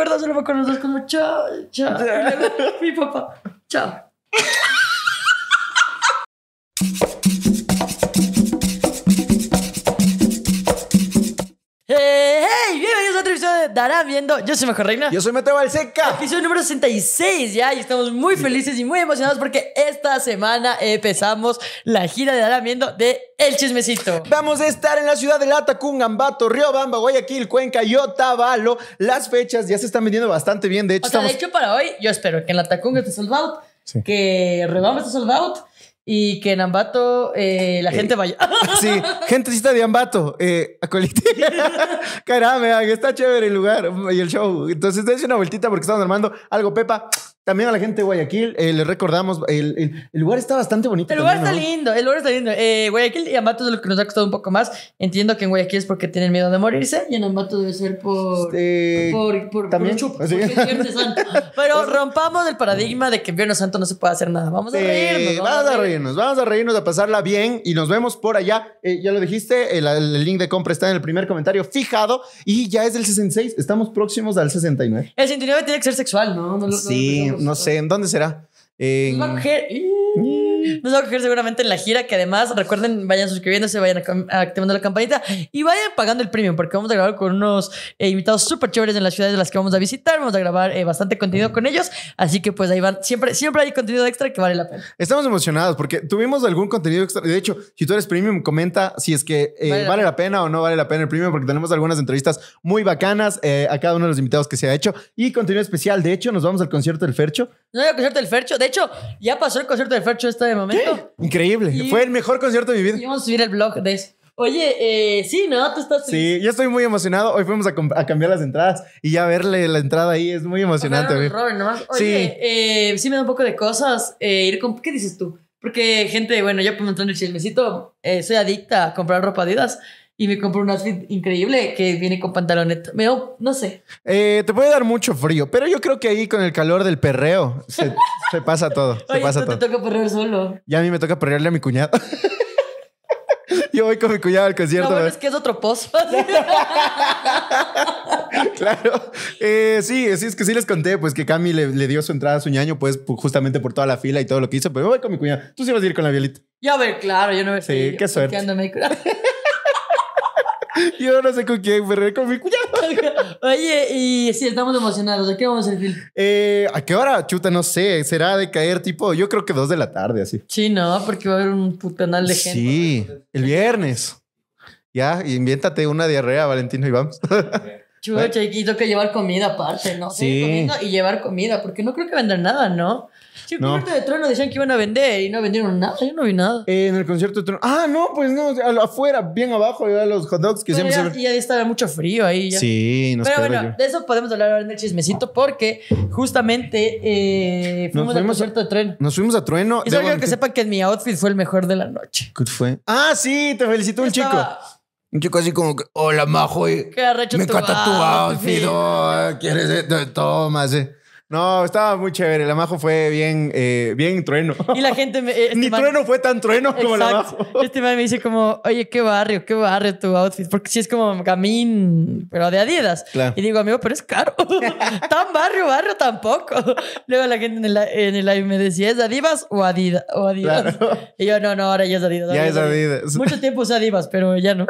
acuerdo, solo me acuerdo los dos como chao, chao. mi papá, chao. Darán viendo. Yo soy Mejor Reina. Yo soy Mateo Balseca. Episodio número 66 ya. Y estamos muy felices y muy emocionados porque esta semana empezamos la gira de Darán viendo de El Chismecito. Vamos a estar en la ciudad de Río Bamba Guayaquil, Cuenca y Otavalo. Las fechas ya se están vendiendo bastante bien. De hecho, hecho para hoy, yo espero que en Latacunga esté sold out, que Riobamba esté sold out y que en Ambato eh, la eh, gente vaya. Sí, gentecita de Ambato, eh, Caramba, está chévere el lugar y el show. Entonces, dense una vueltita porque estamos armando algo, Pepa. También a la gente de Guayaquil, eh, les recordamos, el, lugar está bastante bonito. El lugar está lindo, el lugar está lindo. Eh, Guayaquil y Amato es lo que nos ha costado un poco más. Entiendo que en Guayaquil es porque tienen miedo de morirse y en Amato debe ser por. Este, por, también. Por Pero pues, rompamos el paradigma de que en Viernes Santo no se puede hacer nada. Vamos a reírnos. Vamos, a, reírnos, vamos a reírnos, a pasarla bien y nos vemos por allá. Eh, ya lo dijiste, el, link de compra está en el primer comentario fijado y ya es del 66. Estamos próximos al 69. El 69 tiene que ser sexual, ¿no? no, No, no sé, ¿en dónde será? En... Nos va a coger seguramente en la gira, que además, recuerden, vayan suscribiéndose, vayan activando la campanita y vayan pagando el premium, porque vamos a grabar con unos eh, invitados súper chéveres en las ciudades de las que vamos a visitar. Vamos a grabar eh, bastante contenido con ellos. Así que pues ahí van. Siempre, siempre hay contenido extra que vale la pena. Estamos emocionados porque tuvimos algún contenido extra. De hecho, si tú eres premium, comenta si es que eh, vale, la, pena. o no vale la pena el premium, porque tenemos algunas entrevistas muy bacanas a cada uno de los invitados que se ha hecho y contenido especial. De hecho, nos vamos al concierto del Fercho. No, al concierto del Fercho. De hecho, ya pasó el concierto del Fercho esta momento. ¿Qué? Increíble. Fue el mejor concierto de mi vida. vamos a subir el blog de eso. Oye, eh, sí, ¿no? Tú estás. Sí, yo estoy muy emocionado. Hoy fuimos a, cambiar las entradas y ya verle la entrada ahí es muy emocionante. Oye, eh, sí. me da un poco de cosas. Eh, ir con, ¿Qué dices tú? Porque, gente, bueno, ya pues el chismecito. soy adicta a comprar ropa Adidas y me compro un outfit increíble que viene con pantaloneta. Me no sé. Eh, te puede dar mucho frío, pero yo creo que ahí con el calor del perreo se, pasa todo. se pasa todo. te toca perrear solo. Y a mí me toca perrearle a mi cuñado. yo voy con mi cuñado al concierto. No, es que es otro pozo. claro. Eh, sí, sí, es que sí les conté, pues que Cami le, dio su entrada a su ñaño, pues justamente por toda la fila y todo lo que hizo, pero voy con mi cuñado. Tú sí vas a ir con la violita. Ya, a ver, claro, yo no voy Sí, qué suerte. Yo no sé con quién, me con mi cuñado. Oye, y sí, estamos emocionados. ¿A qué vamos el film? Eh, ¿A qué hora? Chuta, no sé. Será de caer tipo, yo creo que dos de la tarde, así. Sí, no, porque va a haber un putanal de gente. Sí, el viernes. Ya, inviéntate una diarrea, Valentino, y vamos. Chucha, y toca llevar comida aparte, ¿no? Sí. y llevar comida, porque no creo que vendan nada, ¿no? Sí, el concierto de Trueno decían que iban a vender y no vendieron nada. Yo no vi nada. en el concierto de Trueno. Ah, no, pues no. Afuera, bien abajo, los hot dogs que siempre. ya, Y ya estaba mucho frío ahí. Ya. Sí, nos Pero bueno, de eso podemos hablar ahora en el chismecito porque justamente eh, fuimos, al concierto de Trueno. Nos fuimos a Trueno. Y solo quiero que sepan que mi outfit fue el mejor de la noche. ¿Qué fue? Ah, sí, te felicito un chico. Un chico así como que, hola, majo. Qué me encanta tu outfit. Oh, quieres ¿Quieres? Toma, eh. No, estaba muy chévere. La Majo fue bien, eh, bien trueno. Y la gente eh, Ni este trueno fue tan trueno como la Majo. Este man me dice como, oye, qué barrio, qué barrio tu outfit. Porque si es como camín, pero de Adidas. Y digo, amigo, pero es caro. tan barrio, barrio tampoco. Luego la gente en el, en el live me decía, ¿es Adidas o Adidas? O Adidas? Y yo, no, no, ahora ya es Adidas. Ya es Adidas. Mucho tiempo usé Adidas, pero ya no.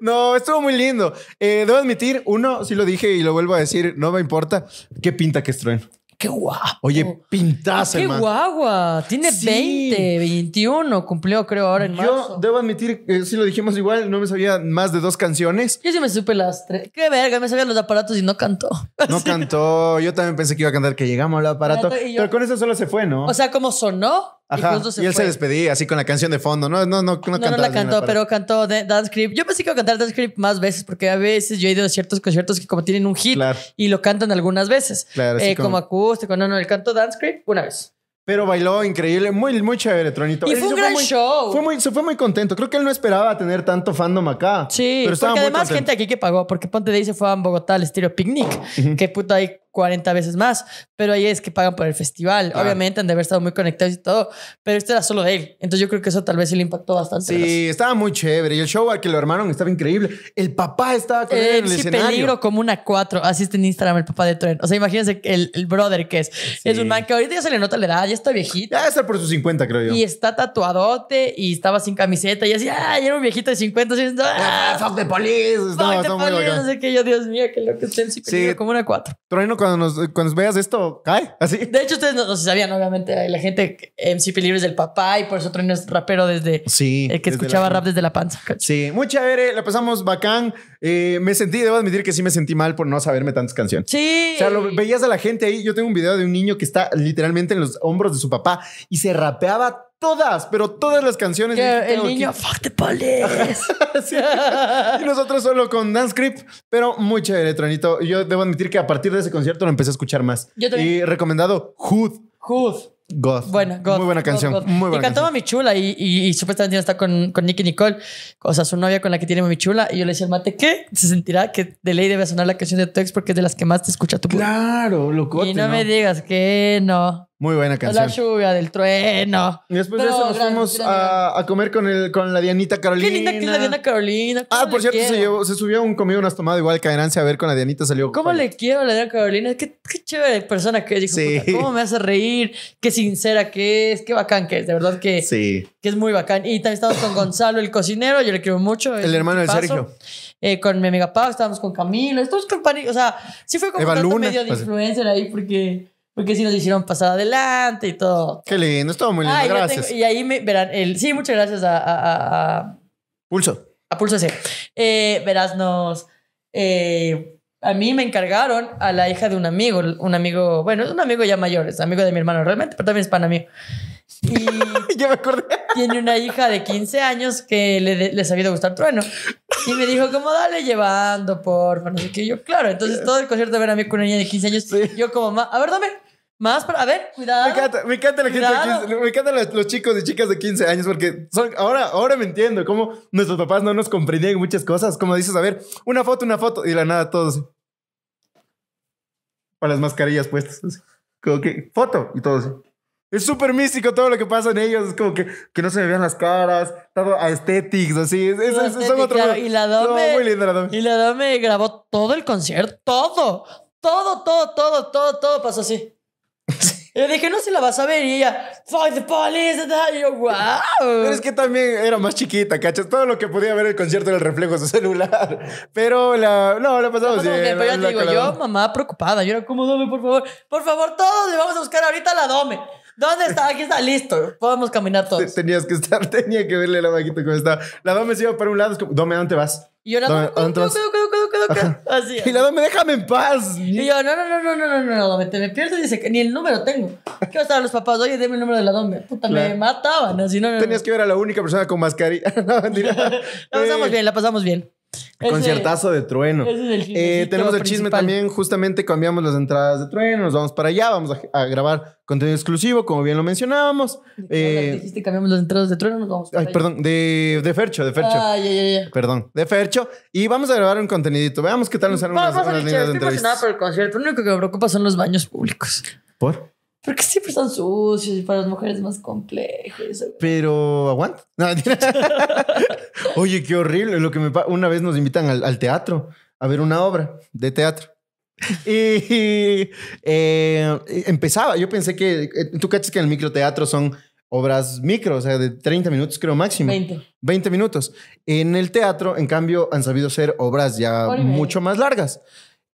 no, estuvo muy lindo. Eh, debo admitir, uno, sí lo dije y lo vuelvo a decir, no me importa, qué pinta que estruen ¡Qué guapo! Oye, pintaza, ¡Qué guagua! Tiene 20, 21, cumplió creo ahora en Yo marzo. Yo debo admitir que eh, si lo dijimos igual, no me sabía más de dos canciones. Yo sí me supe las tres. ¡Qué verga! Me sabía los aparatos y no cantó. No cantó. Yo también pensé que iba a cantar que llegamos al aparato. pero con eso solo se fue, ¿no? O sea, cómo sonó, Ajá. Y, se él se despedía así con la canción de fondo. No, no, no, no, no, la cantó, pero cantó Dance Creep. Yo pensé que iba a cantar Dance Creep más veces, porque a veces yo he ido a ciertos conciertos que como tienen un hit y lo cantan algunas veces. Eh, como... acústico. No, no, él cantó Dance Creep una vez. Pero bailó increíble, muy, muy chévere, Tronito. Y fue un gran show. Fue muy, se fue muy contento. Creo que él no esperaba tener tanto fandom acá. Sí, pero porque además gente aquí que pagó, porque Ponte de se fue a Bogotá al estilo picnic, que puta ahí 40 veces más, pero ahí es que pagan por el festival. Obviamente han de haber estado muy conectados y todo, pero esto era solo de él. Entonces yo creo que eso tal vez sí le impactó bastante. Sí, estaba muy chévere. Y el show al que lo armaron estaba increíble. El papá estaba con el sí, peligro como una 4. Así está en Instagram el papá de Tren. O sea, imagínense el, el brother que es. Es un man que ahorita ya se le nota la edad, ya está viejito. Ya está por sus 50, creo yo. Y está tatuadote y estaba sin camiseta y así, ah, ya era un viejito de 50. Así, ah, ah, fuck the police. fuck the police. no sé qué yo, Dios mío, que lo que sí, peligro como una 4. no cuando nos, veas esto, cae. Así. De hecho, ustedes no, se sabían, obviamente. La gente MC Libre es del papá y por eso traen es este rapero desde sí, el que escuchaba rap desde la panza. Sí, mucha ver, la pasamos bacán. Eh, me sentí, debo admitir que sí me sentí mal por no saberme tantas canciones. Sí. O sea, lo, veías a la gente ahí. Yo tengo un video de un niño que está literalmente en los hombros de su papá y se rapeaba todas, pero todas las canciones. el niño, fuck the police. Y nosotros solo con Dance Creep, pero muy chévere, Tronito. Yo debo admitir que a partir de ese concierto lo empecé a escuchar más. Y recomendado Hood. Hood. God. Bueno, Muy buena canción. Muy buena y cantaba Mi Chula y, y, supuestamente está con, con Nicky Nicole, o sea, su novia con la que tiene Mi Chula. Y yo le decía al mate, ¿qué? Se sentirá que de ley debe sonar la canción de tu porque es de las que más te escucha tu puta Claro, loco. Y no, me digas que no. Muy buena canción. La lluvia, del trueno. Y después de eso nos fuimos a, comer con, el, con la Dianita Carolina. Qué linda que es la Diana Carolina. Ah, por cierto, se, llevó, se subió un comido, unas tomadas igual caeránse a ver con la Dianita salió. ¿Cómo le quiero a la Diana Carolina? Qué, qué chévere persona que es. Sí. ¿Cómo me hace reír? Qué sincera que es. Qué bacán que es. De verdad que, sí. que es muy bacán. Y también estamos con Gonzalo, el cocinero. Yo le quiero mucho. El hermano de Sergio. Eh, con mi amiga Pau, estábamos con Camilo. Estamos con O sea, sí fue como un medio de pues. influencer ahí porque... Porque sí nos hicieron pasar adelante y todo. Qué lindo, estuvo muy lindo. gracias. y ahí me verán. El, sí, muchas gracias a. Pulso. A Pulso sí. Eh, verás, nos. Eh, a mí me encargaron a la hija de un amigo, un amigo, bueno, es un amigo ya mayor, es amigo de mi hermano realmente, pero también es pana mío. Y ya me acordé. Tiene una hija de 15 años que le, les ha sabido gustar trueno. Y me dijo, como dale llevando, porfa, no sé qué. yo, claro, entonces todo el concierto ver a mí con una niña de 15 años, yo como, a ver, dame. Más para, a ver, cuidado. Me encanta, me encanta la gente de 15, me encantan los, chicos y chicas de 15 años porque son, ahora, ahora me entiendo cómo nuestros papás no nos comprendían muchas cosas. Como dices, a ver, una foto, una foto, y la nada, todos. O las mascarillas puestas. Así. Como que, foto, y todos. Es súper místico todo lo que pasa en ellos. Es como que, que no se me vean las caras. Todo aesthetics, así. Es, es, otro... Y la Dome. Y la Dome grabó todo el concierto. Todo. Todo, todo, todo, todo, todo pasó así. Y le dije, no se la vas a ver. Y ella, fuck the police. Y yo, wow. Pero es que también era más chiquita, ¿cachas? Todo lo que podía ver el concierto era el reflejo de su celular. Pero la, no, la pasamos bien. Pero yo digo, yo, mamá preocupada. Yo era como, Dome, por favor. Por favor, todos le vamos a buscar ahorita a la Dome. ¿Dónde está? Aquí está, listo. Podemos caminar todos. Tenías que estar, tenía que verle la maquita cómo estaba. La dama se iba para un lado, es como, Dome, ¿dónde vas? Y yo, no, no, Así Y la dame, déjame en paz. Y yo, no, no, no, no, no, no, no, me te me pierdes. Dice que ni el número tengo. ¿Qué va a los papás? Oye, dime el número de la dome. Puta, me mataban. Así, no, Tenías que ver a la única persona con mascarilla. no, mentira. la pasamos eh, bien, la pasamos bien. Conciertazo de trueno. Eh, tenemos el chisme también, justamente cambiamos las entradas de trueno, nos vamos para allá, vamos a, grabar contenido exclusivo, como bien lo mencionábamos. dijiste eh, cambiamos las entradas de trueno, nos vamos Ay, perdón, de, Fercho, de Fercho. Ah, perdón, de Fercho. Y vamos a grabar un contenidito. Veamos qué tal nos salen unas, unas de no, por el concierto. Lo único que me preocupa son los baños públicos. ¿Por? Porque siempre son sucios y para las mujeres más complejos. Pero aguanta. Oye, qué horrible. Lo que me una vez nos invitan al, teatro a ver una obra de teatro. Y eh, empezaba, yo pensé que, eh, tú cachas que en el microteatro son obras micro, o sea, de 30 minutos creo máximo. 20. 20 minutos. En el teatro, en cambio, han sabido ser obras ya mucho más largas.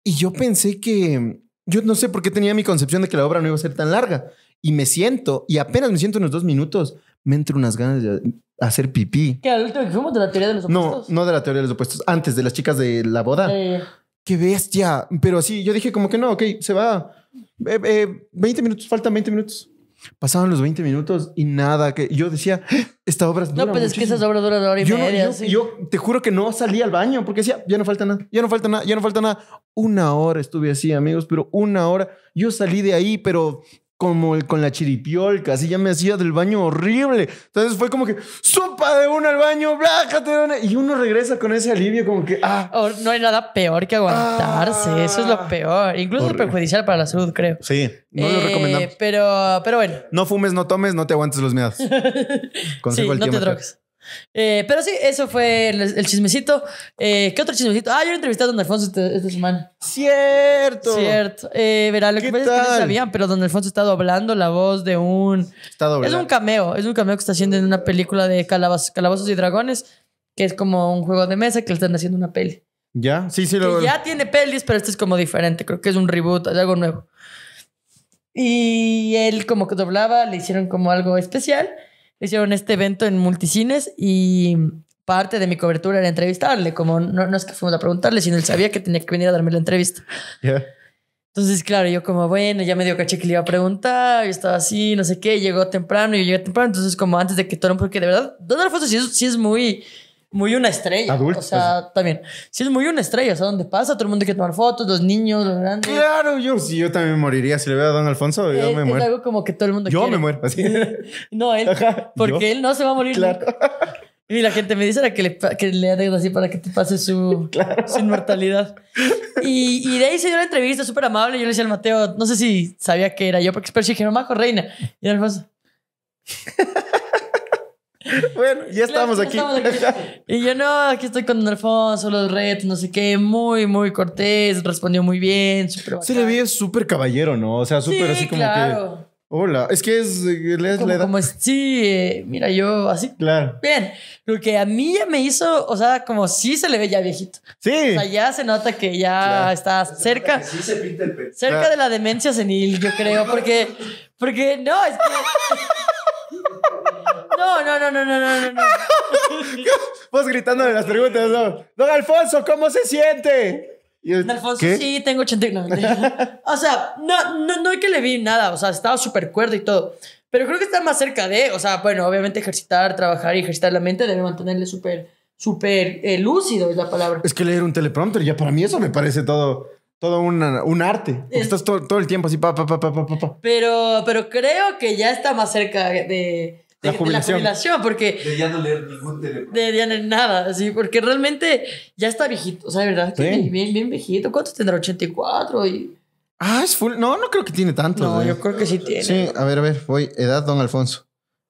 Y yo pensé que, yo no sé por qué tenía mi concepción de que la obra no iba a ser tan larga. Y me siento, y apenas me siento unos dos minutos, me entro unas ganas de hacer pipí. ¿Qué? ¿Al que fuimos de la teoría de los opuestos? No, no de la teoría de los opuestos. Antes de las chicas de la boda. que ¡Qué bestia! Pero así, yo dije como que no, ok, se va. 20 eh, eh, minutos, faltan 20 minutos. Pasaban los 20 minutos y nada, que yo decía, ah, esta obra dura No, pues es que esas obras duran hora y yo media. yo, yo, te juro que no salí al baño porque decía, ya no falta nada, ya no falta nada, ya no falta nada. Una hora estuve así, amigos, pero una hora. Yo salí de ahí, pero como con la chiripiolca, así ya me hacía del baño horrible. Entonces fue como que, sopa de uno al baño, blájate de una. Y uno regresa con ese alivio como que, ah. no hay nada peor que aguantarse, ah. eso es lo peor. Incluso perjudicial para la salud, creo. Sí, no lo eh, recomendamos. Pero, pero bueno. No fumes, no tomes, no te aguantes los miedos. sí, no te drogues. Eh, pero sí, eso fue el, chismecito. Eh, ¿Qué otro chismecito? Ah, yo entrevisté a Don Alfonso esta este semana. Cierto. Cierto. Eh, verá, lo que sabían, pero Don Alfonso está doblando la voz de un. Es un cameo, es un cameo que está haciendo en una película de Calabozos Calabazos y Dragones, que es como un juego de mesa que le están haciendo una peli. ¿Ya? Sí, sí, lo. ya tiene pelis, pero este es como diferente. Creo que es un reboot, es algo nuevo. Y él, como que doblaba, le hicieron como algo especial hicieron este evento en multicines y parte de mi cobertura era entrevistarle, como no, no es que fuimos a preguntarle, sino él sabía que tenía que venir a darme la entrevista. Entonces, claro, yo como, bueno, ya me dio caché que le iba a preguntar, yo estaba así, no sé qué, llegó temprano, y yo llegué temprano, entonces como antes de que todo, porque de verdad, Don Alfonso sí eso sí es muy muy una estrella. Adulto. O sea, también. Sí, es muy una estrella. O sea, ¿dónde pasa, todo el mundo quiere tomar fotos, los niños, los grandes. Claro, yo sí, yo también moriría. Si le veo a Don Alfonso, yo me muero. algo como que todo el mundo Yo me muero, así. no, él. porque él no se va a morir. Y la gente me dice que le, que le así para que te pase su, inmortalidad. Y, de ahí se dio una entrevista súper amable. Yo le decía al Mateo, no sé si sabía que era yo, porque espero que no Majo Reina. Y Alfonso. bueno, ya estamos, aquí. y yo, no, aquí estoy con Don Alfonso, los retos, no sé qué. Muy, muy cortés, respondió muy bien. Super Se le ve súper caballero, ¿no? O sea, súper así como claro. Hola, es que es, como, es, sí, eh, mira, yo así. Claro. Bien, lo que a mí ya me hizo, o sea, como sí se le ve ya viejito. Sí. O sea, ya se nota que ya está cerca. Sí se pinta el pecho. Cerca de la demencia senil, yo creo, porque, porque no, es que. No, no, no, no, no, no, no. Vos las preguntas, ¿no? Don Alfonso, ¿cómo se siente? Don Alfonso, sí, tengo 89. o sea, no, no, no es que le vi nada, o sea, estaba súper cuerdo y todo. Pero creo que está más cerca de, o sea, bueno, obviamente ejercitar, trabajar y ejercitar la mente debe mantenerle súper, súper eh, lúcido, es la palabra. Es que leer un teleprompter, ya para mí eso me parece todo todo un arte. Es, estás todo, todo, el tiempo así, pa, pa, pa, pa, pa, pa. Pero, pero creo que ya está más cerca de, de, la jubilación. porque... ya no leer ningún teléfono. De ya no leer nada, sí, porque realmente ya está viejito, o sea, de verdad, bien, bien viejito. ¿cuántos tendrá? 84 y... Ah, es full. No, no creo que tiene tanto. No, eh. yo creo que sí tiene. Sí, a ver, a ver, voy. Edad, don Alfonso.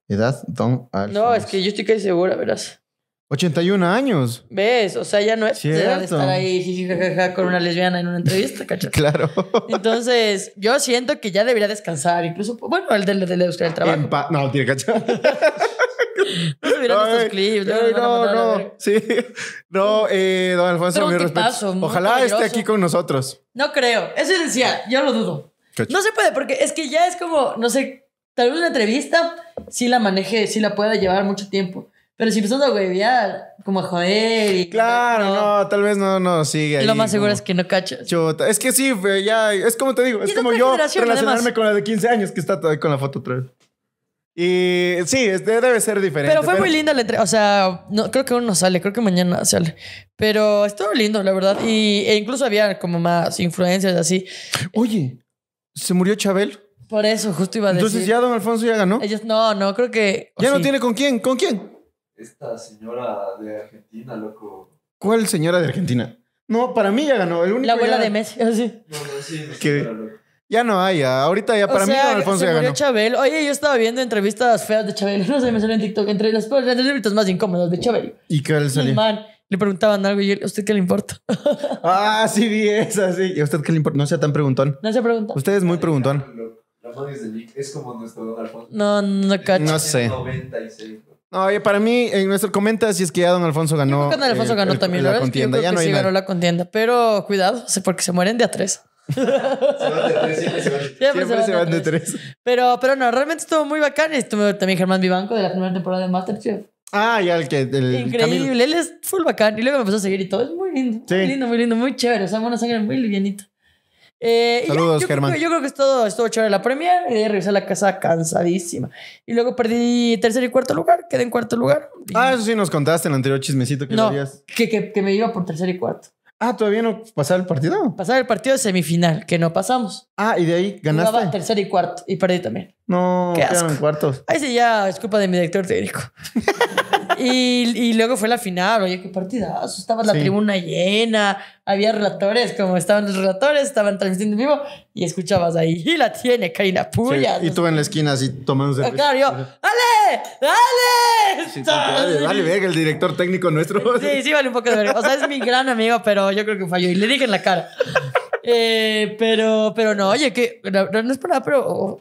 Edad, don Alfonso. No, es que yo estoy casi segura, verás. 81 años. ¿Ves? O sea, ya no es de estar ahí jajaja, con una lesbiana en una entrevista, ¿cachai? claro. Entonces, yo siento que ya debería descansar, incluso, bueno, el de, de, de buscar el trabajo. no, tiene cachai. No clips. no, no, Sí. No, eh, don Alfonso, mi respeto. Ojalá esté aquí con nosotros. No creo. Eso decía, yo lo dudo. No se puede, porque es que ya es como, no sé, tal vez una entrevista sí la maneje, sí la pueda llevar mucho tiempo. Pero si empezando a huevear, como a joder Claro, no, tal vez no, no, sigue ahí. Lo más seguro es que no cachas. Chuta. Es que sí, ya, es como te digo, es como yo relacionarme con la de 15 años que está todavía con la foto otra Y sí, debe ser diferente. Pero fue muy linda la entrega O sea, no, creo que uno no sale, creo que mañana sale. Pero estuvo lindo, la verdad. Y, e incluso había como más influencias así. Oye, ¿se murió Chabel? Por eso, justo iba a decir. Entonces ya Don Alfonso ya ganó. Ellos, no, no, creo que. ¿Ya no tiene con quién? ¿Con quién? esta señora de Argentina, loco. ¿Cuál señora de Argentina? No, para mí ya ganó. El único la abuela de Messi, así. Ah, no, no, Ya no hay, ah, ahorita ya para mí no, Alfonso ya ganó. Oye, yo estaba viendo entrevistas feas de Chabelo. No sé, me salió en TikTok. Entre las entrevistas más incómodas de Chabelo. ¿Y qué le salió? le preguntaban algo y él, ¿a usted qué le importa? ah, sí, vi esa, sí. ¿Y a usted qué le importa? No sea tan preguntón. No sea preguntón. Usted es muy preguntón. La es como nuestro Alfonso. No, no, no cacho. No sé. 96, Oye, para mí, en nuestro comenta si es que ya don Alfonso ganó. don Alfonso ganó también, la, contienda. Yo creo que no sí ganó la contienda, pero cuidado, porque se mueren de a tres. se van de tres, siempre se van, de tres. Pero, pero no, realmente estuvo muy bacán. Estuvo también Germán Vivanco de la primera temporada de Masterchef. Ah, ya el que. Increíble, él es full bacán. Y luego me empezó a seguir y todo. Es muy lindo. Muy lindo, muy lindo, muy chévere. O sea, bueno, sangre muy bienito. Eh, Saludos, yo Germán. Creo yo creo que todo, estuvo chévere la premia y eh, regresé a la casa cansadísima. Y luego perdí tercer y cuarto lugar, quedé en cuarto lugar. Ah, eso sí nos contaste en el anterior chismecito que no, Que, que, me iba por tercer y cuarto. Ah, ¿todavía no pasaba el partido? Pasaba el partido de semifinal, que no pasamos. Ah, y de ahí ganaste. Jugaba tercer y cuarto y perdí también. No, quedaron en cuartos. Ahí sí ya es culpa de mi director técnico. y, luego fue la final, oye, qué partidazo. Estaba la tribuna llena, había relatores, como estaban los relatores, estaban transmitiendo en vivo y escuchabas ahí, y la tiene, Karina Puya. Y tú en la esquina así tomando Ah, Claro, yo, ¡dale! ¡Dale! Vale, el director técnico nuestro. Sí, sí, vale un poco de ver. O sea, es mi gran amigo, pero yo creo que falló. Y le dije en la cara. Eh, pero, pero no, oye, que no, es para nada, pero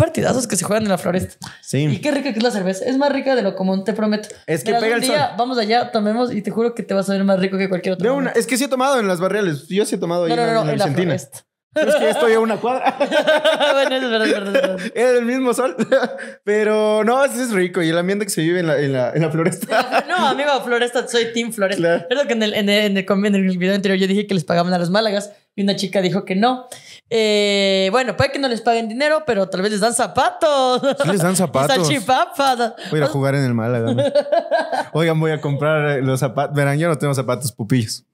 partidazos que se juegan en la floresta. Sí. Y qué rica que es la cerveza. Es más rica de lo común, te prometo. Es que pega el sol. Vamos allá, tomemos y te juro que te vas a ver más rico que cualquier otro. es que sí he tomado en las barriales. Yo sí he tomado ahí no, en, no, en, Argentina. floresta. es que estoy a una cuadra. bueno, es verdad, es verdad. Era del mismo sol. Pero no, es rico. Y el ambiente que se vive en la, en la, floresta. no, amigo, floresta, soy Team Floresta. Es lo que en el, en, el, el, video anterior yo dije que les pagaban a los Málagas. Y una chica dijo que no. Eh, bueno, puede que no les paguen dinero, pero tal vez les dan zapatos. les dan zapatos. Salchipapas. Voy a jugar en el Málaga. Oigan, voy a comprar los zapatos. Verán, yo no tengo zapatos pupillos.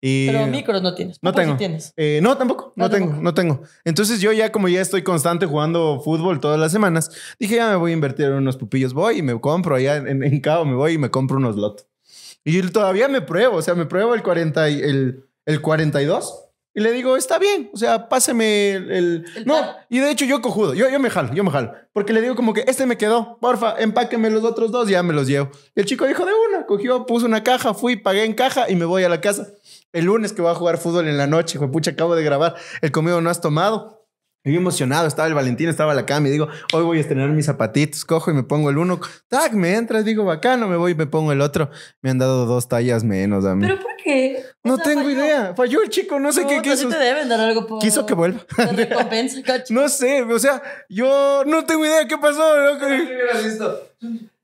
pero micros no tienes. No tengo. Eh, no, tampoco. No, tengo, no tengo. Entonces yo ya como ya estoy constante jugando fútbol todas las semanas, dije ya ah, me voy a invertir en unos pupillos. Voy y me compro allá en, Cabo, me voy y me compro unos lotes. Y todavía me pruebo, o sea, me pruebo el 40, el, el 42 y le digo, está bien, o sea, páseme el... no, y de hecho yo cojudo, yo, me jalo, yo me jalo. Porque le digo como que, este me quedó, porfa, empáqueme los otros dos, ya me los llevo. Y el chico dijo, de una, cogió, puso una caja, fui, pagué en caja y me voy a la casa. El lunes que voy a jugar fútbol en la noche, pucha, acabo de grabar, el comido no has tomado. Muy emocionado, estaba el Valentín, estaba la cama y digo, hoy voy a estrenar mis zapatitos, cojo y me pongo el uno, tac, me entras, digo, bacano, me voy y me pongo el otro. Me han dado dos tallas menos a mí. ¿Pero por qué? No tengo idea, falló el chico, no sé qué quiso. dar algo Quiso que vuelva. No sé, o sea, yo no tengo idea qué pasó.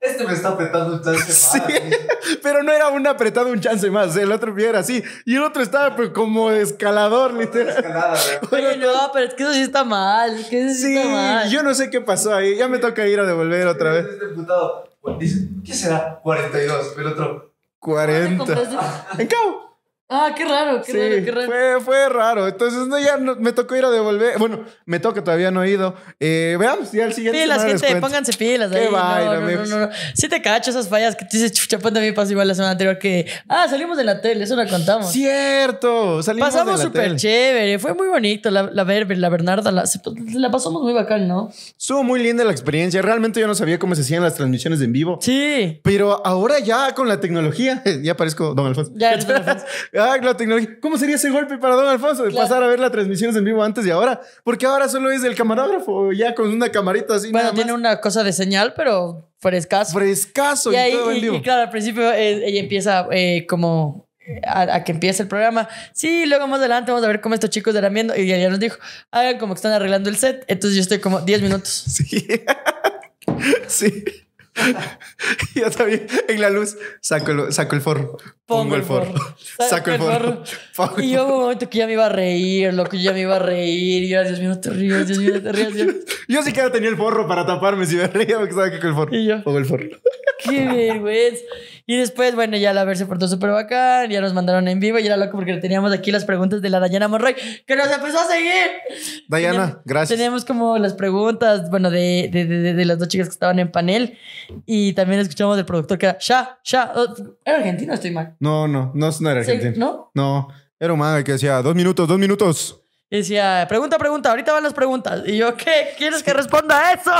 Este me está apretando un chance más. ¿sí? ¿eh? Pero no era un apretado un chance más. El otro era así. Y el otro estaba pues, como escalador, literal. no, pero es que eso sí está mal. sí, Yo no sé qué pasó ahí. Ya me toca ir a devolver otra vez. Este Dice, ¿qué será? 42. El otro. 40. Ah. ¿En cabo? Ah, qué raro, qué raro, qué raro. Fue, fue raro. Entonces no, ya me tocó ir a devolver. Bueno, me toca, todavía no he ido. Eh, veamos, ya al siguiente. la gente, pónganse pilas. Qué Vaina, no, no, no, Sí te cacho esas fallas que te dices, chucha, también pasó igual la semana anterior que. Ah, salimos de la tele, eso lo contamos. Cierto, salimos de la tele. Pasamos súper chévere, fue muy bonito. La, la la Bernarda, la, pasamos muy bacán, ¿no? Estuvo muy linda la experiencia. Realmente yo no sabía cómo se hacían las transmisiones en vivo. Sí. Pero ahora ya con la tecnología, ya parezco Don Alfonso. Ya Don Alfonso. Ah, la tecnología. ¿Cómo sería ese golpe para don Alfonso de pasar a ver las transmisiones en vivo antes y ahora? Porque ahora solo es el camarógrafo, ya con una camarita así. Bueno, tiene una cosa de señal, pero frescaso. Frescaso y, todo el y, y claro, al principio eh, ella empieza eh, como eh, a, que empiece el programa. Sí, luego más adelante vamos a ver cómo estos chicos eran viendo. Y ella nos dijo, hagan como que están arreglando el set. Entonces yo estoy como 10 minutos. Sí. sí. está bien. en la luz saco el, saco el forro pongo el forro. Saco el forro. Y yo hubo un momento que ya me iba a reír, loco, yo ya me iba a reír. Y yo, Dios mío, te Dios mío, te Yo sí que tenía el forro para taparme si me reía porque estaba que con el forro. Y yo. Pongo el forro. Qué vergüenza. Y después, bueno, ya la verse portó súper bacán, ya nos mandaron en vivo y era loco porque teníamos aquí las preguntas de la Dayana Monroy, que nos empezó a seguir. Dayana, gracias. Teníamos como las preguntas, bueno, de, de, de, de, las dos chicas que estaban en panel y también escuchamos del productor que era Sha, Sha, oh, era argentino, estoy mal. No, no, no, no era argentino. ¿No? No, era un que decía, dos minutos, dos minutos. Y decía, pregunta, pregunta, ahorita van las preguntas. Y yo, ¿qué? ¿Quieres que responda a eso?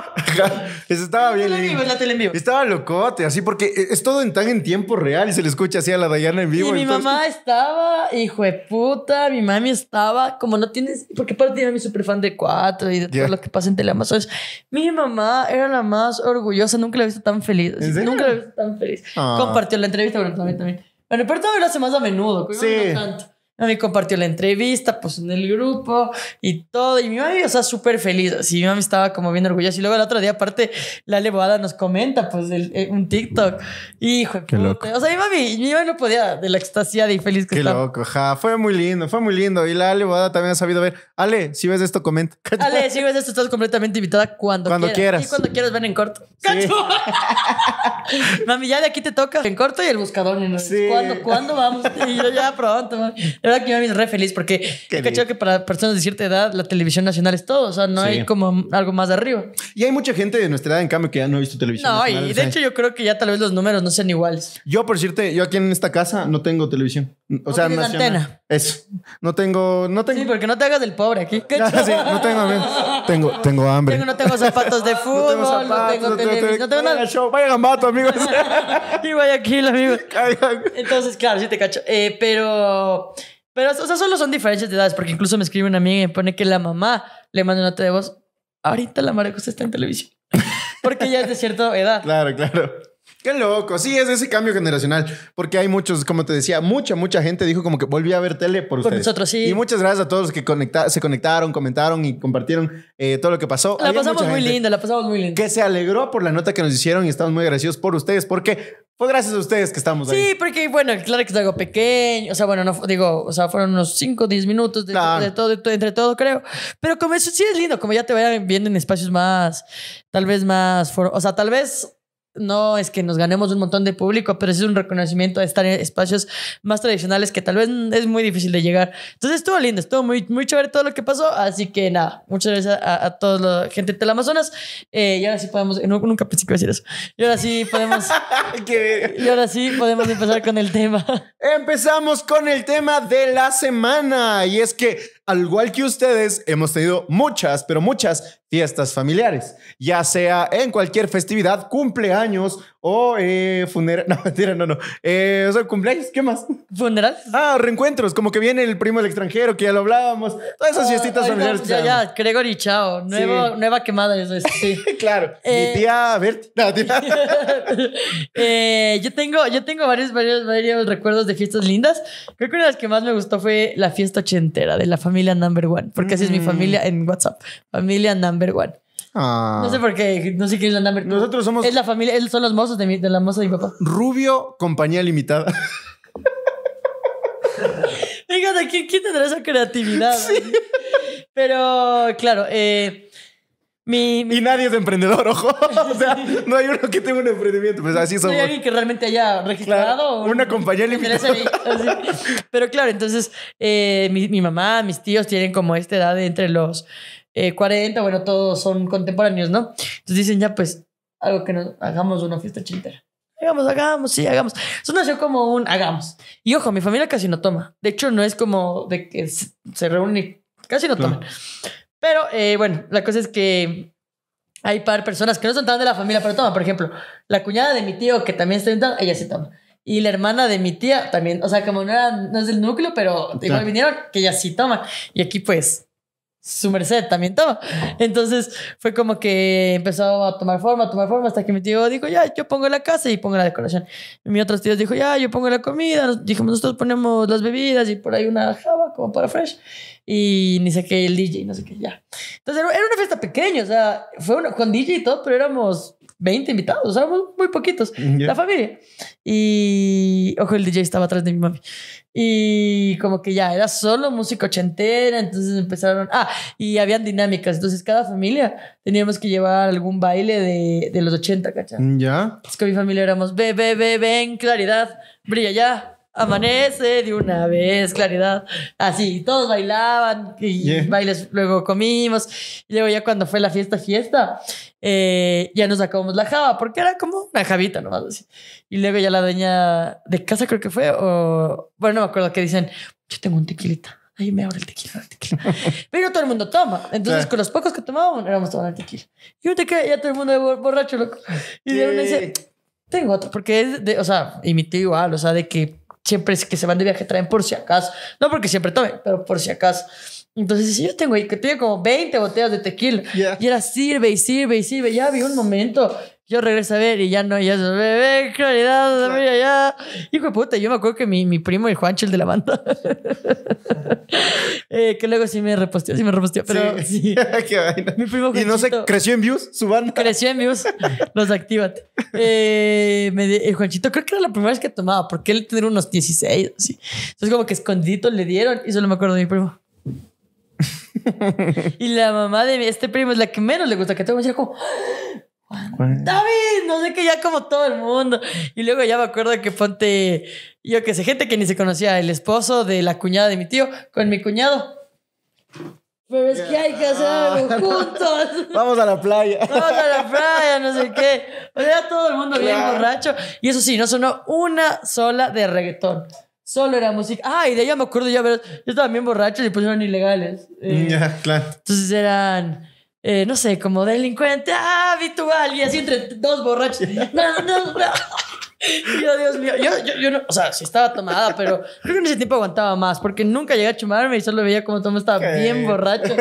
estaba bien. En vivo, la tele en vivo. Estaba locote, así porque e, es todo en tan en tiempo real y se le escucha así a la Dayana en vivo. Y mi mamá estaba, hijo de puta, mi mami estaba, como no tienes, porque aparte mi super fan de Cuatro y de todo lo que pasa en Teleamazon. Mi mamá era la más orgullosa, nunca la he visto tan feliz. nunca la he visto tan feliz. Ah. Compartió la entrevista con también, también pero todavía lo hace más a menudo, creo sí. no tanto mami compartió la entrevista, pues en el grupo y todo. Y mi mami, o sea, súper feliz. Así mi mami estaba como bien orgullosa. Y luego el otro día, aparte, la Boada nos comenta, pues, eh, un TikTok. Hijo Qué loco. O sea, mi mami, mi mami no podía de la extasiada y feliz que Qué loco, ja. Fue muy lindo, fue muy lindo. Y la Boada también ha sabido ver. Ale, si ves esto, comenta. Ale, si ves esto, estás completamente invitada cuando, cuando quieras. Y cuando quieras, ven en corto. cacho mami, ya de aquí te toca en corto y el buscador. ¿no? Sí. ¿Cuándo, vamos? Y yo ya pronto, mami verdad que me vine re feliz porque cacho cachado que para personas de cierta edad la televisión nacional es todo. O sea, no hay como algo más de arriba. Y hay mucha gente de nuestra edad, en cambio, que ya no ha visto televisión. No, y de hecho yo creo que ya tal vez los números no sean iguales. Yo, por decirte, yo aquí en esta casa no tengo televisión. O sea, antena. No tengo, no tengo. Sí, porque no te hagas del pobre aquí. Ya, ah, sí, no tengo, tengo, tengo hambre. no tengo zapatos de fútbol, no tengo, zapatos, no tengo, nada. Vaya gambato, amigos. y Guayaquil, amigos. Entonces, claro, sí te cacho. Eh, pero pero, o sea, solo son diferencias de edades, porque incluso me escribe una amiga y me pone que la mamá le manda una nota de voz. Ahorita la María José está en televisión. porque ya es de cierta edad. Claro, claro. Qué loco, sí, es ese cambio generacional, porque hay muchos, como te decía, mucha, mucha gente dijo como que volví a ver tele por, ustedes. nosotros, sí. Y muchas gracias a todos los que se conectaron, comentaron y compartieron eh, todo lo que pasó. La pasamos muy linda, la pasamos muy linda. Que se alegró por la nota que nos hicieron y estamos muy agradecidos por ustedes, porque fue gracias a ustedes que estamos ahí. Sí, porque bueno, claro que es algo pequeño, o sea, bueno, no digo, o sea, fueron unos 5, 10 minutos de, todo, entre todo, creo. Pero como eso sí es lindo, como ya te vayan viendo en espacios más, tal vez más, o sea, tal vez no es que nos ganemos un montón de público, pero es un reconocimiento de estar en espacios más tradicionales que tal vez es muy difícil de llegar. Entonces estuvo lindo, estuvo muy, muy chévere todo lo que pasó. Así que nada, muchas gracias a, toda la gente del Amazonas. Eh, y ahora sí podemos, nunca pensé que iba a decir eso. Y ahora sí podemos. y ahora sí podemos empezar con el tema. Empezamos con el tema de la semana. Y es que al igual que ustedes, hemos tenido muchas, pero muchas fiestas familiares, ya sea en cualquier festividad, cumpleaños o eh, funeral. No, mentira, no, no. Eh, o sea, cumpleaños, ¿qué más? Funeral. Ah, reencuentros, como que viene el primo del extranjero, que ya lo hablábamos. Todas esas fiestitas son familiares. ya, ya, Gregory, chao. Nueva quemada, eso es. Sí. claro. Mi eh, tía Bert. No, tía. yo tengo, yo tengo varios, varios, varios recuerdos de fiestas lindas. Creo que una de las que más me gustó fue la fiesta ochentera de la familia number one, porque así es mi mm. familia en WhatsApp. Familia number one. Ah. No sé por qué, no sé quién es la number Nosotros somos. Es la familia, son los mozos de, mi, de la moza de mi papá. Rubio, compañía limitada. Fíjate, ¿quién, tendrá esa creatividad? Sí. Pero, claro, eh, mi, mi... Y nadie es emprendedor, ojo. o sea, no hay uno que tenga un emprendimiento. Pues así somos. No hay alguien que realmente haya registrado. una compañía limitada. Pero claro, entonces eh, mi, mi, mamá, mis tíos tienen como esta edad entre los 40, eh, bueno, todos son contemporáneos, ¿no? Entonces dicen, ya pues, algo que nos hagamos una fiesta chintera. Hagamos, hagamos, sí, hagamos. Eso nació como un hagamos. Y ojo, mi familia casi no toma. De hecho, no es como de que se reúne casi no toman. Pero eh, bueno, la cosa es que hay par personas que no son tan de la familia, pero toman. Por ejemplo, la cuñada de mi tío, que también está invitada ella sí toma. Y la hermana de mi tía también. O sea, como no, es del núcleo, pero igual vinieron, que ella sí toma. Y aquí pues su merced también toma. Entonces fue como que empezó a tomar forma, tomar forma, hasta que mi tío dijo, ya, yo pongo la casa y pongo la decoración. mi otro tío dijo, ya, yo pongo la comida. dijimos, nosotros ponemos las bebidas y por ahí una java como para fresh. Y ni sé qué, el DJ, no sé qué, ya. Entonces era una fiesta pequeña, o sea, fue con DJ y todo, pero éramos 20 invitados, sea, muy poquitos, la familia. Y, ojo, el DJ estaba atrás de mi mami. Y como que ya era solo música ochentera, entonces empezaron, ah, y habían dinámicas, entonces cada familia teníamos que llevar algún baile de, de los 80, ¿cachai? Ya. Es que mi familia éramos, ve, ve, ve, ven, claridad, brilla ya, amanece de una vez, claridad. Así, todos bailaban y bailes, luego comimos. Y luego ya cuando fue la fiesta, fiesta, eh, ya nos acabamos la java, porque era como una javita nomás. Así. Y luego ya la dueña de casa creo que fue, o bueno, no me acuerdo que dicen, yo tengo un tequilita. Ahí me abre el tequila, el tequila. Pero todo el mundo toma. Entonces, con los pocos que tomábamos, éramos el tequila. Y un tequila, ya todo el mundo de borracho, loco. Y de una dice, tengo otro, porque es de, o sea, imité igual, o sea, de que siempre que se van de viaje traen por si acaso. No porque siempre tomen, pero por si acaso. Entonces, si yo tengo ahí que tiene como 20 botellas de tequila y era sirve y sirve y sirve, ya había un momento. Yo regreso a ver y ya no, ya bebé, claridad, ya. Hijo de puta, yo me acuerdo que mi, mi primo, el Juancho, el de la banda, eh, que luego sí me reposteó, sí me reposteó, pero sí. Qué vaina. Mi primo Y no sé, creció en views, su banda. Creció en views, los activa Eh, me el eh, Juanchito, creo que era la primera vez que tomaba, porque él tenía unos 16, así. Entonces, como que escondidito le dieron y solo me acuerdo de mi primo. y la mamá de este primo es la que menos le gusta que tengo. Y como, David, no sé qué, ya como todo el mundo. Y luego ya me acuerdo que ponte, yo que sé, gente que ni se conocía, el esposo de la cuñada de mi tío con mi cuñado. Pero es que hay que hacer Vamos a la playa. Vamos a la playa, no sé qué. O sea, todo el mundo bien borracho. Y eso sí, no sonó una sola de reggaetón. Solo era música. Ah, y de allá me acuerdo, ya yo estaba bien borracho y pusieron ilegales. Eh. ya, claro. Entonces eran, eh, no sé, como delincuente habitual ah, y así entre dos borrachos. No, no, no. Dios mío, yo, yo, no, o sea, sí estaba tomada, pero creo que en ese tiempo aguantaba más, porque nunca llegué a chumarme y solo veía como todo estaba bien borracho.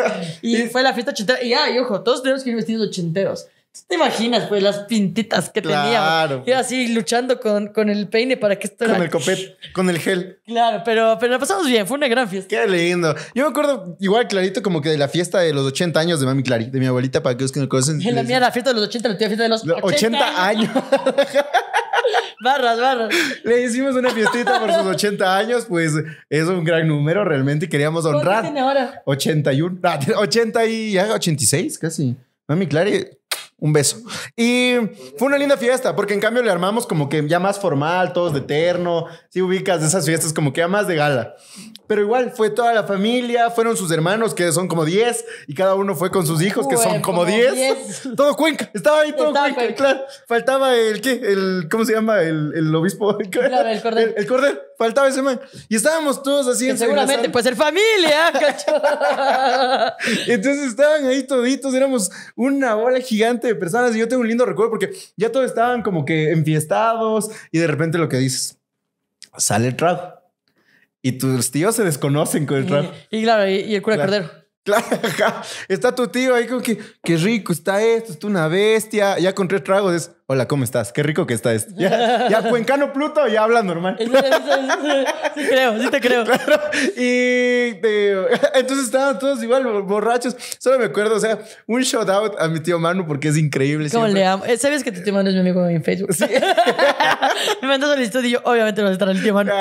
Y fue la fiesta ochentera. Y y ojo, todos tenemos que ir vestidos ochenteros te imaginas, pues, las pintitas que claro, tenía. así luchando con, con, el peine para que esto Con el copet, con el gel. Claro, pero, pero la pasamos bien, fue una gran fiesta. Qué lindo. Yo me acuerdo igual clarito como que de la fiesta de los 80 años de Mami Clary, de mi abuelita, para aquellos que no conocen. La mía la fiesta de los 80, la tía fiesta de los 80, años. barras, barras. Le hicimos una fiestita por sus 80 años, pues es un gran número realmente y queríamos honrar. ¿Cuánto tiene ahora? 81, 80 y 86 ah, casi. Mami Clary un beso. Y fue una linda fiesta, porque en cambio le armamos como que ya más formal, todos de terno. Si ubicas de esas fiestas, como que ya más de gala. Pero igual fue toda la familia, fueron sus hermanos, que son como 10, y cada uno fue con sus hijos, que son como 10. Todo Cuenca, estaba ahí todo Cuenca, claro. Faltaba el, ¿qué? El, ¿Cómo se llama? El, obispo. el cordel. El, cordel, faltaba ese man. Y estábamos todos así. seguramente pues ser familia, Entonces estaban ahí toditos, éramos una bola gigante de personas, y yo tengo un lindo recuerdo porque ya todos estaban como que enfiestados, y de repente lo que dices, sale el trago y tus tíos se desconocen con el trago. Y, claro, y, el cura cordero. Claro, está tu tío ahí como que, qué rico está esto, es una bestia. Ya con tres tragos es, Hola, ¿cómo estás? Qué rico que está esto. Ya, ya cuencano Pluto ya habla normal. Sí, sí, creo, sí te creo. Y entonces estaban todos igual borrachos. Solo me acuerdo, o sea, un shout out a mi tío Manu porque es increíble. ¿Cómo le amo? Eh, ¿Sabes que tu tío Manu es mi amigo en Facebook? me mandó solicitud estudio y yo, obviamente, no estará el tío Manu.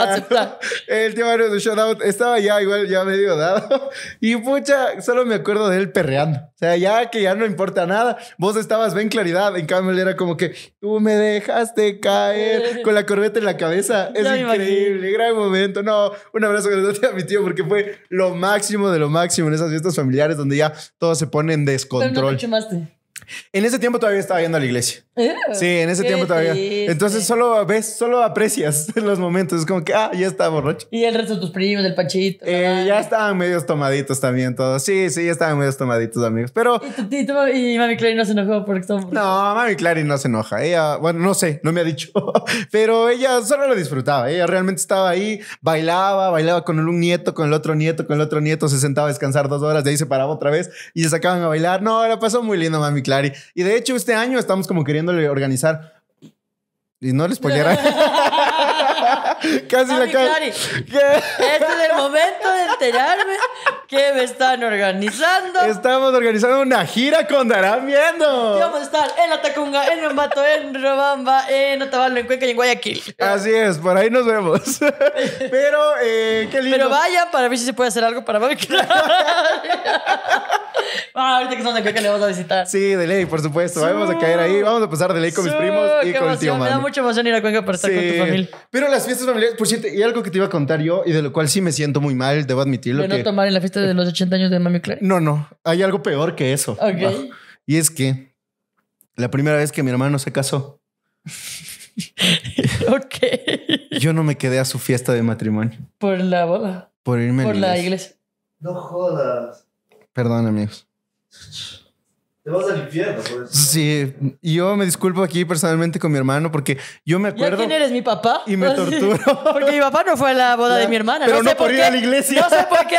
El tío Manu, un shout out, estaba ya igual, ya medio dado. Y pucha, solo me acuerdo de él perreando. O sea, ya que ya no importa nada. Vos estabas bien claridad. En cambio, él era como que tú me dejaste caer con la corbeta en la cabeza. Es increíble, gran momento. No, un abrazo grande a mi tío porque fue lo máximo de lo máximo en esas fiestas familiares donde ya todo se pone en descontrol. en ese tiempo todavía estaba yendo a la iglesia. Sí, en ese tiempo todavía. Entonces solo ves, solo aprecias los momentos. Es como que, ah, ya está borracho. Y el resto de tus primos, del panchito. Eh, ya estaban medios tomaditos también todos. Sí, sí, ya estaban medios tomaditos, amigos. Pero. ¿Y, Mami Clary no se enojó porque estamos. No, Mami Clary no se enoja. Ella, bueno, no sé, no me ha dicho. Pero ella solo lo disfrutaba. Ella realmente estaba ahí, bailaba, bailaba con un nieto, con el otro nieto, con el otro nieto. Se sentaba a descansar dos horas, de ahí se paraba otra vez y se sacaban a bailar. No, la pasó muy lindo, Mami Clary. Y de hecho, este año estamos como queriendo organizar. Y no les spoileara. Casi me cae Este es el momento de enterarme ¿Qué me están organizando? Estamos organizando una gira con Darán Viendo. vamos a estar en Atacunga, en Ambato, en Robamba, en Otavalo, en Cuenca y en Guayaquil. Así es, por ahí nos vemos. Pero, eh, qué lindo. Pero vaya para ver si se puede hacer algo para ver. ah, ahorita que estamos en Cuenca le vamos a visitar. Sí, de ley, por supuesto. Vamos a caer ahí. Vamos a pasar de ley con mis primos y con el tío Me da mucha emoción ir a Cuenca para estar con tu familia. Pero las fiestas familiares, por cierto, y algo que te iba a contar yo y de lo cual sí me siento muy mal, debo admitirlo. que... no tomar en la fiestas de los 80 años de Mami Claire No, no. Hay algo peor que eso. Ah, y es que la primera vez que mi hermano se casó. ok. Yo no me quedé a su fiesta de matrimonio. Por la boda. Por irme a la iglesia. iglesia. No jodas. Perdón, amigos. Te vas al infierno por Sí, yo me disculpo aquí personalmente con mi hermano porque yo me acuerdo. quién eres mi papá? Y me torturo. porque mi papá no fue a la boda de mi hermana. Pero no, por ir a la iglesia. No sé por qué.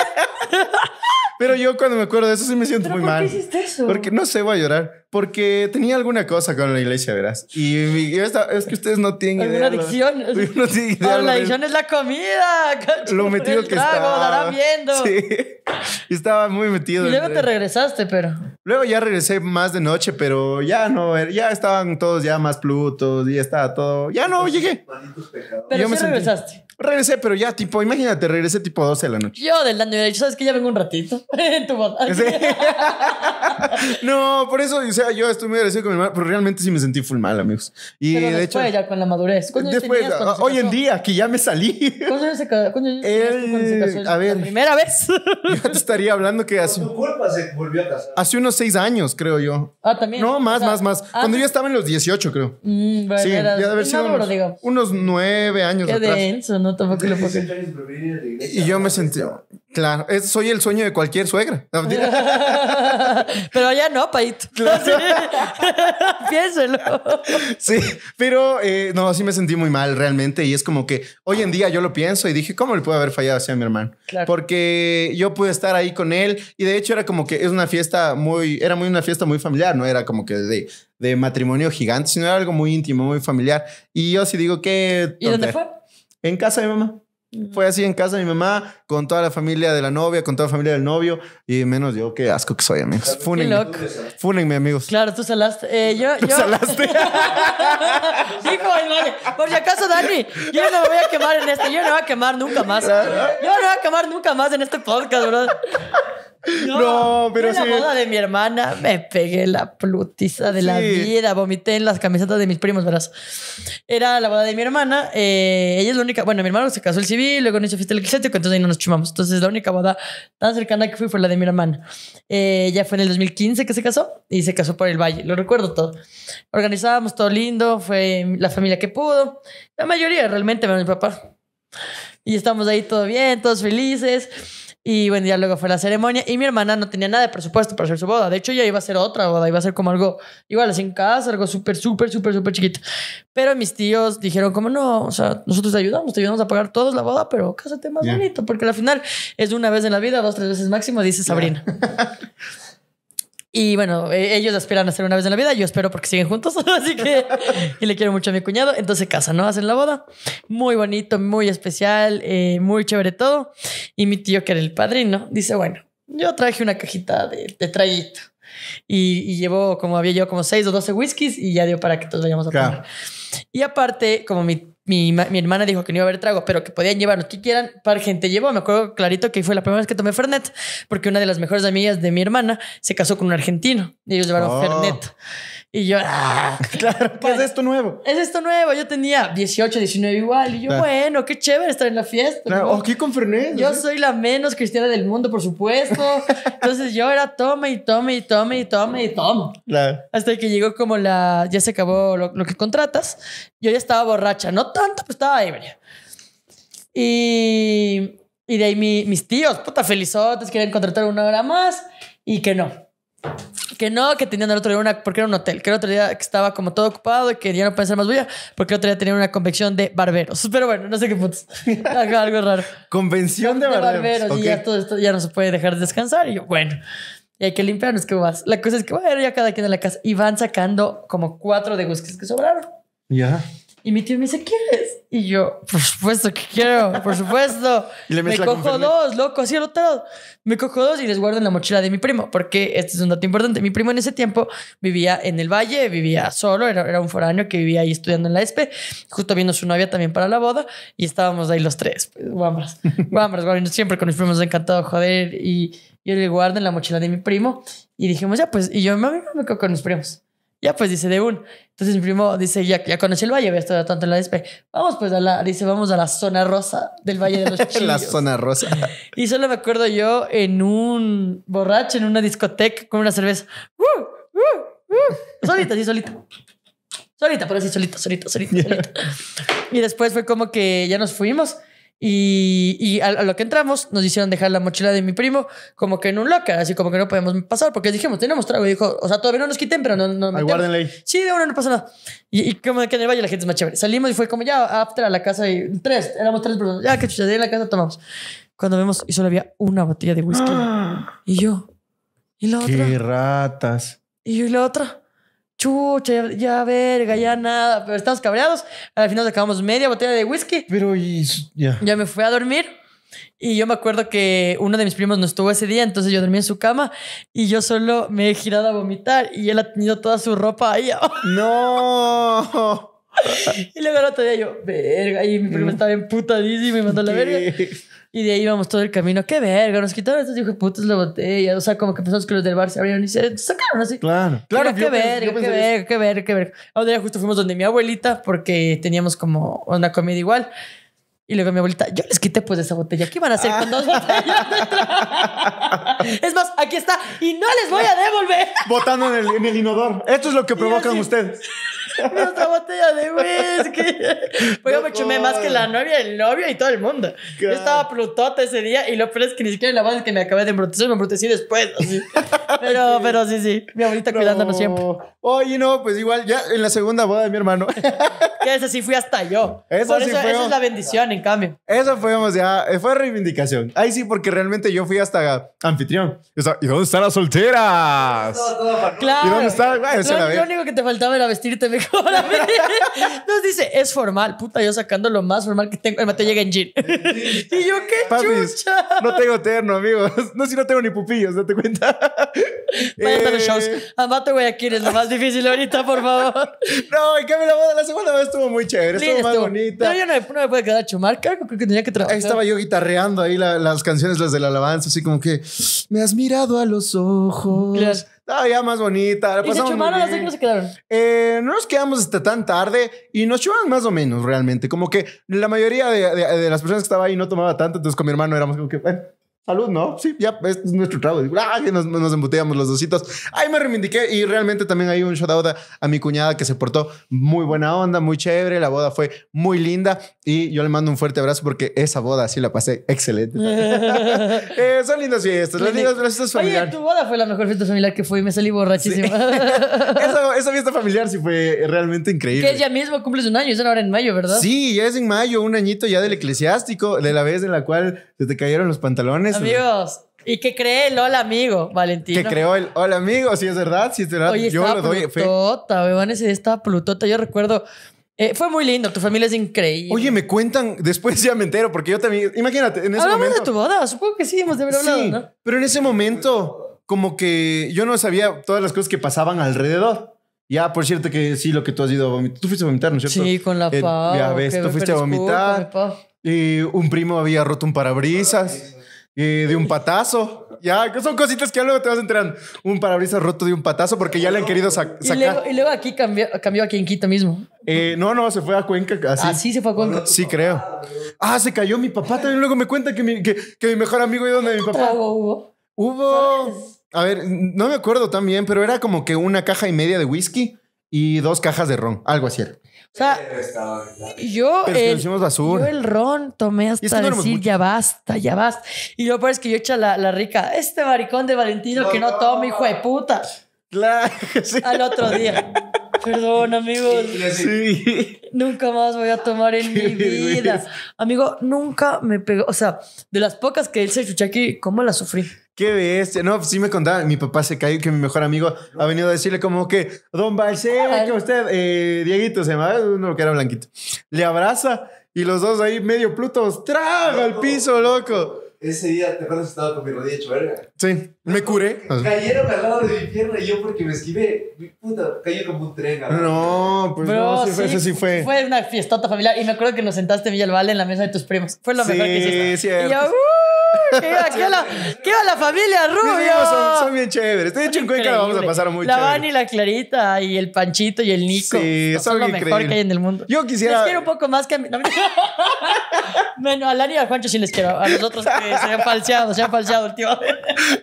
Pero yo cuando me acuerdo de eso sí me siento muy mal. ¿Por qué hiciste eso? Porque no sé, voy a llorar. Porque tenía alguna cosa con la iglesia, verás. Y, yo es que ustedes no tienen idea. Una adicción. no idea. Ah, la adicción es la comida. Cacho, lo metido el que trago, estaba. viendo. Sí. Estaba muy metido. Y luego te regresaste, pero. Luego ya regresé más de noche, pero ya no, eh, ya estaban todos ya más plutos y estaba todo. Ya no llegué. Pero yo sí me regresaste. Regresé, pero ya, tipo, imagínate, regresé tipo 12 de la noche. Yo del año hecho, ¿sabes que ya vengo un ratito? no, por eso, o sea, yo estoy muy agradecido con mi hermano, pero realmente sí me sentí full mal, amigos. Y pero de después pues ya con la madurez. Después, hoy en día, que ya me salí. ¿Cuándo yo se, cuándo se casó? a ver. primera vez. yo te estaría hablando que hace... Por tu culpa se volvió a casar. Hace unos seis años, creo yo. Ah, también. No, más, más, más. Ah, cuando yo estaba en los 18, creo. Mm, bueno, sí, de haber unos, nueve años Qué atrás. Denso, ¿no? no, tampoco lo Y yo me sentí, claro, soy el sueño de cualquier suegra. pero ya no, Pait. Piénselo. Sí, pero eh, no, sí me sentí muy mal realmente. Y es como que hoy en día yo lo pienso y dije, ¿cómo le puede haber fallado así a mi hermano? Porque yo pude estar ahí con él y de hecho era como que es una fiesta muy, era muy una fiesta muy familiar, no era como que de de matrimonio gigante, sino era algo muy íntimo, muy familiar. Y yo sí digo que... ¿Y dónde fue? En casa de mi mamá. Mm. Fue así en casa de mi mamá, con toda la familia de la novia, con toda la familia del novio, y menos yo, qué asco que soy, amigos. Fúnenme, fúnenme amigos. Claro, tú salaste. Eh, yo, ¿Tú yo... salaste? Dijo por si acaso, Dani, yo no me voy a quemar en este, yo no voy a quemar nunca más. Yo no voy a quemar nunca más en este podcast, bro. No, pero sí. la boda de mi hermana me pegué la plutiza de la vida. Vomité en las camisetas de mis primos, verás. Era la boda de mi hermana. Eh, ella es la única. Bueno, mi hermano se casó el civil, luego no hizo fiesta el entonces ahí no nos chumamos. Entonces, la única boda tan cercana que fui fue la de mi hermana. ya eh, ella fue en el 2015 que se casó y se casó por el valle. Lo recuerdo todo. Organizábamos todo lindo, fue la familia que pudo. La mayoría realmente, mi papá. Y estamos ahí todo bien, todos felices. Y bueno, ya luego fue la ceremonia. Y mi hermana no tenía nada de presupuesto para hacer su boda. De hecho, ya iba a hacer otra boda. Iba a ser como algo, igual, así en casa, algo súper, súper, súper, súper chiquito. Pero mis tíos dijeron como, no, o sea, nosotros te ayudamos, te ayudamos a pagar todos la boda, pero cásate más bonito. Porque al final es una vez en la vida, dos, tres veces máximo, dice Sabrina. Y bueno, e, ellos aspiran a hacer una vez en la vida, yo espero porque siguen juntos, así que y le quiero mucho a mi cuñado. Entonces casa, ¿no? Hacen la boda. Muy bonito, muy especial, eh, muy chévere todo. Y mi tío, que era el padrino, dice, bueno, yo traje una cajita de, de Y, llevó, como había yo, como 6 o 12 whiskies y ya dio para que todos vayamos a comer tomar. Y aparte, como mi mi, hermana dijo que no iba a haber trago, pero que podían llevarnos que quieran. Para gente llevó, me acuerdo clarito que fue la primera vez que tomé Fernet, porque una de las mejores amigas de mi hermana se casó con un argentino y ellos llevaron oh. Fernet. Y yo, ah, claro, ¿qué es esto nuevo? Es esto nuevo. Yo tenía 18, 19 igual. Y yo, bueno, qué chévere estar en la fiesta. aquí oh, con Yo soy la menos cristiana del mundo, por supuesto. Entonces yo era tome y tome y tome y tome y tome. Hasta que llegó como la, ya se acabó lo, que contratas. Yo ya estaba borracha. No tanto, pero estaba ebria. Y, y de ahí mis tíos, puta felizotes, quieren contratar una hora más y que no que no, que tenían el otro día una, porque era un hotel, que el otro día estaba como todo ocupado y que ya no pueden ser más bulla, porque el otro día tenían una convención de barberos. Pero bueno, no sé qué puntos. algo, raro. Convención de, barberos. Y ya todo esto ya no se puede dejar descansar. Y yo, bueno, y hay que limpiarnos, que vas. La cosa es que, bueno, ya cada quien en la casa. Y van sacando como cuatro de whisky que sobraron. Ya. Y mi tío me dice, ¿quieres? Y yo, por supuesto que quiero, por supuesto. me cojo dos, loco, así todo, Me cojo dos y les guardo en la mochila de mi primo, porque este es un dato importante. Mi primo en ese tiempo vivía en el valle, vivía solo, era, era un foráneo que vivía ahí estudiando en la ESPE, justo viendo su novia también para la boda, y estábamos ahí los tres, pues, guambras, guambras, Siempre con mis primos encantados, encantado joder, y yo le guardo en la mochila de mi primo, y dijimos, ya, pues, y yo, me cojo con mis primos. Ya pues dice de un. Entonces mi primo dice, ya, ya conocí el valle, había estado tanto en la despe. Vamos pues a la, dice, vamos a la zona rosa del Valle de los Chillos. la zona rosa. y solo me acuerdo yo en un borracho, en una discoteca con una cerveza. Uh, uh, uh. Solita, sí, solita. Solita, pero así, solita, solita, solita. Y después fue como que ya nos fuimos y, y a, lo que entramos, nos hicieron dejar la mochila de mi primo como que en un locker, así como que no podíamos pasar, porque dijimos, tenemos trago. Y dijo, o sea, todavía no nos quiten, pero no. no Ay, guárdenle ahí. Sí, de una no pasa nada. Y, y, como que en el valle la gente es más chévere. Salimos y fue como ya after a la casa y tres, éramos tres personas. Ya que chucha, de la casa tomamos. Cuando vemos, y solo había una botella de whisky. ¡Ah! Y yo. Y la otra. Qué ratas. Y yo y la otra chucha, ya, verga, ya nada, pero estamos cabreados. Al final acabamos media botella de whisky. Pero ya. ya me fui a dormir. Y yo me acuerdo que uno de mis primos no estuvo ese día, entonces yo dormí en su cama y yo solo me he girado a vomitar y él ha tenido toda su ropa ahí. ¡No! y luego el otro día yo, verga, y mi primo estaba putadísimo y me mandó la verga. Y de ahí íbamos todo el camino. ¡Qué verga! Nos quitaron estos hijos putos la botella. O sea, como que pensamos que los del bar se abrieron y se sacaron así. Claro, claro. ¡Qué verga, qué verga, qué verga, qué verga! Un día justo fuimos donde mi abuelita porque teníamos como una comida igual. Y luego mi abuelita, yo les quité pues esa botella. ¿Qué van a hacer con dos ah. botellas es más, aquí está. Y no les voy a devolver. Botando en el, en inodoro. Esto es lo que provocan ustedes. Otra botella de whisky. Pues yo me chumé más que la novia, el novio y todo el mundo. Yo estaba plutota ese día y lo peor es que ni siquiera la boda es que me acabé de embrutecer, me embrutecí después. Pero, sí. pero sí, sí. Mi abuelita cuidándonos siempre. Oye, no, pues igual ya en la segunda boda de mi hermano. que esa sí fui hasta yo. Eso Por eso, esa es la bendición, en cambio. Eso fue, ya eh, fue reivindicación. Ahí sí, porque realmente yo fui hasta anfitrión. ¿Y dónde están las solteras? claro. ¿Y dónde está? lo, único que te faltaba era vestirte Nos dice, es formal. Puta, yo sacando lo más formal que tengo. El Mateo llega en jean. y yo, qué chucha. No tengo terno, amigos. No, si no tengo ni pupillos, date cuenta. Vayan a los eh, shows. Amate Guayaquil es lo más difícil ahorita, por favor. No, en me la boda, la segunda vez estuvo muy chévere. estuvo, más bonita. no yo no, no me puede quedar chumar. Creo que tenía que trabajar. Ahí estaba yo guitarreando ahí las canciones, las de la alabanza, así como que me has mirado a los ojos. Claro estaba ah, ya más bonita. ¿Y se chumaron hasta que no se quedaron? Eh, no nos quedamos hasta tan tarde y nos chumaron más o menos realmente. Como que la mayoría de, de, las personas que estaba ahí no tomaba tanto, entonces con mi hermano éramos como que, Salud, ¿no? Sí, ya, es nuestro trago. Ah, nos, nos embuteamos los dositos. Ahí me reivindiqué y realmente también hay un shout out a, mi cuñada que se portó muy buena onda, muy chévere. La boda fue muy linda y yo le mando un fuerte abrazo porque esa boda sí la pasé excelente. eh, son lindas fiestas, las lindas fiestas familiares. Oye, tu boda fue la mejor fiesta familiar que fue y me salí borrachísima. esa, fiesta familiar sí fue realmente increíble. Que ya mismo cumples un año, es ahora en mayo, ¿verdad? Sí, ya es en mayo, un añito ya del eclesiástico, de la vez en la cual se te cayeron los pantalones Amigos, y que cree el hola amigo, Valentino. Que creó el hola amigo, si es verdad, si es verdad. Oye, yo lo doy plutota, weón, ese estaba plutota. Yo recuerdo, eh, fue muy lindo, tu familia es increíble. Oye, me cuentan, después ya me entero, porque yo también, imagínate, en ese Hablamos de tu boda, supongo que sí, hemos de haber hablado, sí, pero en ese momento, como que yo no sabía todas las cosas que pasaban alrededor. Ya, por cierto que sí, lo que tú has ido a vomitar. Tú fuiste a vomitar, ¿no es cierto? Sí, con la eh, pa. ya ves, tú fuiste a vomitar. Y un primo había roto un parabrisas de un patazo. Ya, que son cositas que luego te vas a enterar. Un parabrisas roto de un patazo porque ya le han querido sacar. Y luego, aquí cambió, cambió, aquí en Quito mismo. Eh, no, no, se fue a Cuenca. Así. Ah, sí, se fue a Cuenca. Sí, creo. Ah, se cayó mi papá también. Luego me cuenta que mi, mejor amigo y donde mi papá. hubo? Hubo. A ver, no me acuerdo tan bien, pero era como que una caja y media de whisky y dos cajas de ron, algo así. Era. O sea, yo, el, yo el ron tomé hasta decir ya basta, ya basta. Y luego parece que yo echa la, la rica, este maricón de Valentino que no, toma, hijo de puta. Claro, Al otro día. Perdón, amigos. Nunca más voy a tomar en mi vida. Amigo, nunca me pegó. O sea, de las pocas que él se aquí, ¿cómo la sufrí? Qué bestia. No, sí me contaba, mi papá se cayó, que mi mejor amigo ha venido a decirle como que, don Balcé, que usted, eh, Dieguito se llama, uno que era blanquito, le abraza y los dos ahí medio plutos, traga al piso, loco. Ese día, ¿te acuerdas? Estaba con mi rodilla hecho verga. Sí, me curé. Cayeron al lado de mi pierna y yo porque me esquivé, mi puta, caí como un tren. No, pues no, sí, fue, eso sí fue. Fue una fiestota familiar y me acuerdo que nos sentaste en en la mesa de tus primos. Fue lo mejor que hiciste. Sí, cierto. Uh". ¡Qué va la, familia Rubio! Son, bien chéveres. De hecho, en Cuenca la vamos a pasar mucho. la La Van y la Clarita y el Panchito y el Nico. Sí, son, lo mejor que hay en el mundo. Yo quisiera... Les quiero un poco más que a mí. bueno, a Lani y a Juancho sí les quiero. A los otros que se han falseado, se han falseado el tío.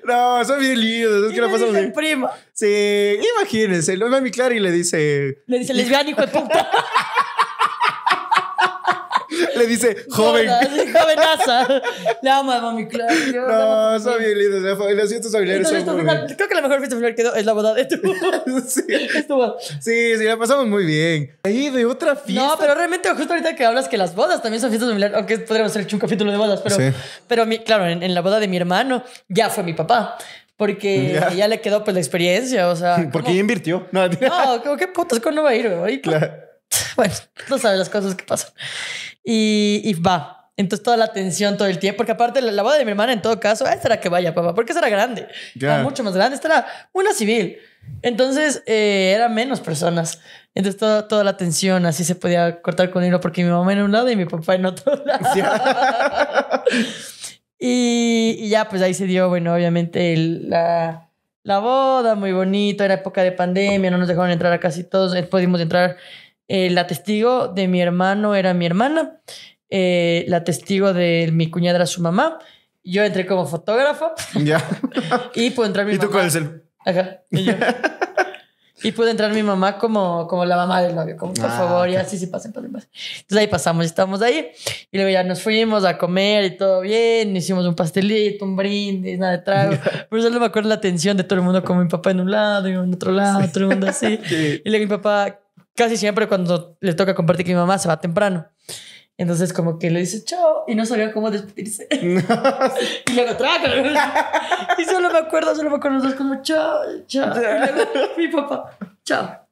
No, son bien lindos. Es que la pasamos bien. prima. Sí, imagínense. Lo ve a mi Clara y le dice... Le dice, lesbiana, hijo de puta le dice joven. jovenaza. le amo a Mami Clark. no, son bien lindos. Los fiestas familiares Creo que la mejor fiesta familiar que quedó es la boda de tu. sí. Sí, sí, la pasamos muy bien. Ahí de otra fiesta. No, pero realmente justo ahorita que hablas que las bodas también son fiestas familiares, aunque podríamos hacer un capítulo de bodas, pero, pero claro, en, la boda de mi hermano ya fue mi papá porque ya. le quedó pues la experiencia, o sea. Porque ya invirtió. No, no ¿qué putas? no va a ir? Claro. bueno, no sabes las cosas que pasan. Y, va, entonces toda la atención todo el tiempo, porque aparte la, boda de mi hermana en todo caso, ah, estará era que vaya, papá, porque era grande, era mucho más grande, era una civil. Entonces eh, eran menos personas. Entonces toda, toda la atención así se podía cortar con hilo porque mi mamá en un lado y mi papá en otro lado. y, ya pues ahí se dio, bueno, obviamente la, boda, muy bonito, era época de pandemia, no nos dejaron entrar a casi todos, eh, pudimos entrar eh, la testigo de mi hermano era mi hermana. Eh, la testigo de mi cuñada era su mamá. Yo entré como fotógrafo. Ya. y pude entrar mi mamá. ¿Y tú el? Ajá. Y, yo. y entrar mi mamá como, como la mamá del novio, como por ah, favor, y así sí pasen, pasen, Entonces ahí pasamos, estamos ahí. Y luego ya nos fuimos a comer y todo bien. Hicimos un pastelito, un brindis, nada de trago. pero eso no me acuerdo la tensión de todo el mundo, como mi papá en un lado y en otro lado, todo el mundo así. Y luego mi papá casi siempre cuando le toca compartir con mi mamá se va temprano. Entonces como que le dice chao y no sabía cómo despedirse. Y y luego traga. y solo me acuerdo, solo me acuerdo los dos como chao, chao. Y luego mi papá, chao.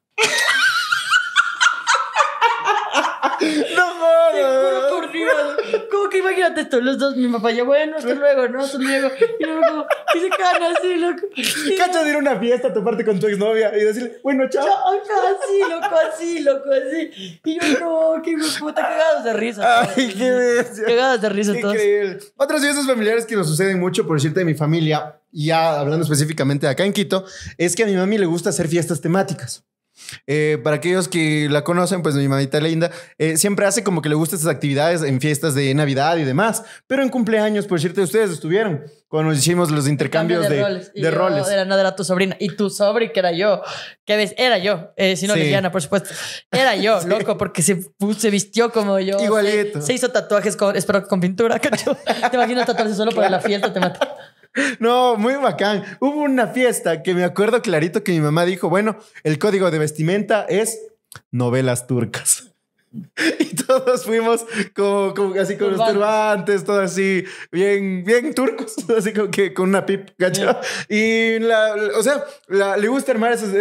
no no. ¿Cómo que imagínate esto, los dos, mi papá ya, bueno, hasta luego, ¿no? Hasta luego. Y luego, y se quedan así, loco. ¿Qué Cacho de ir a una fiesta, a parte con tu exnovia y decirle, bueno, chao. Chao, así, loco, así, loco, así. Y yo, no, qué puta, cagados de risa. Ay, qué Cagados de risa todos. Increíble. Otras fiestas familiares que nos suceden mucho, por decirte de mi familia, ya hablando específicamente acá en Quito, es que a mi mami le gusta hacer fiestas temáticas. Eh, para aquellos que la conocen, pues mi mamita linda eh, siempre hace como que le gustan estas actividades en fiestas de Navidad y demás. Pero en cumpleaños, por cierto, ustedes estuvieron cuando hicimos los intercambios de, roles. De Era, no, era tu sobrina. Y tu sobri, que era yo. Que era yo. Eh, si no sí. por supuesto. Era yo, loco, porque se, se vistió como yo. Igualito. Se, hizo tatuajes, con, espero que con pintura, ¿Te imaginas tatuarse solo para la fiesta? Te mata. No, muy bacán. Hubo una fiesta que me acuerdo clarito que mi mamá dijo, bueno, el código de vestimenta es novelas turcas. Y todos fuimos como, así con los turbantes, todo así, bien, bien turcos, así que con una pip, ¿cachai? Y o sea, le gusta armar esas